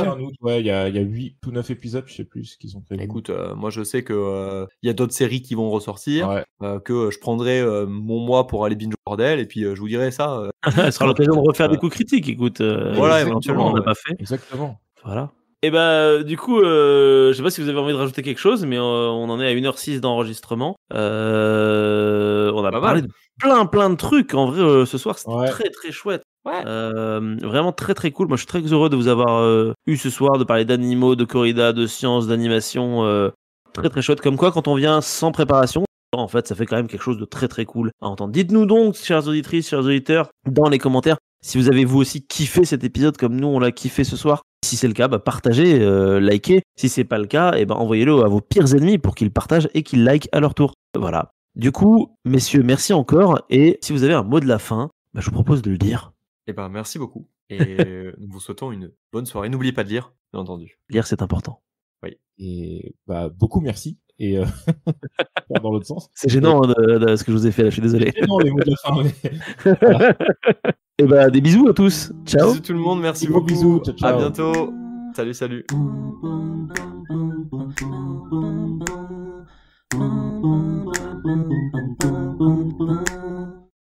Il y, a, 8 ou 9 épisodes, je sais plus ce qu'ils ont fait. Écoute, euh, moi je sais que euh, il y a d'autres séries qui vont ressortir, euh, que je prendrai mon mois pour aller binge bordel, et puis je vous dirai ça. ça sera l'occasion de refaire des coups critiques, écoute. voilà, éventuellement. On n'a pas fait. Exactement. Voilà. Et eh bah, ben, euh, du coup, euh, je sais pas si vous avez envie de rajouter quelque chose, mais euh, on en est à 1h06 d'enregistrement. Euh, on a parlé de plein, plein de trucs. En vrai, ce soir, c'était très, très chouette. vraiment très très cool. Moi, je suis très heureux de vous avoir eu ce soir, de parler d'animaux, de corrida, de sciences, d'animation. très très chouette. Comme quoi, quand on vient sans préparation, en fait, ça fait quand même quelque chose de très très cool à entendre. Dites-nous donc, chers auditrices, chers auditeurs, dans les commentaires, si vous avez vous aussi kiffé cet épisode comme nous, on l'a kiffé ce soir. Si c'est le cas, bah, partagez, euh, likez. Si c'est pas le cas, et eh ben, envoyez-le à vos pires ennemis pour qu'ils partagent et qu'ils likent à leur tour. Voilà. Du coup, messieurs, merci encore. Et si vous avez un mot de la fin, bah, je vous propose de le dire. Eh ben, merci beaucoup. Et euh, nous vous souhaitons une bonne soirée. N'oubliez pas de lire, bien entendu. Lire, c'est important. Oui. Et bah, beaucoup merci et euh, dans l'autre sens. C'est gênant hein, de, ce que je vous ai fait là, je suis désolé. de Et eh bah ben, des bisous à tous. Ciao. Bisous tout le monde, merci beaucoup. Bisous, ciao, ciao. À bientôt. Salut, salut.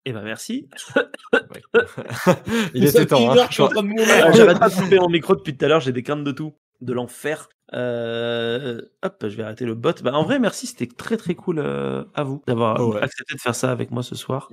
Et eh ben merci. Il était temps. Hein. Ah, j'arrête pas de couper mon micro depuis tout à l'heure, j'ai des craintes de tout de l'enfer. Euh, hop, je vais arrêter le bot. Bah, en vrai, merci, c'était très très cool euh, à vous d'avoir ah accepté de faire ça avec moi ce soir.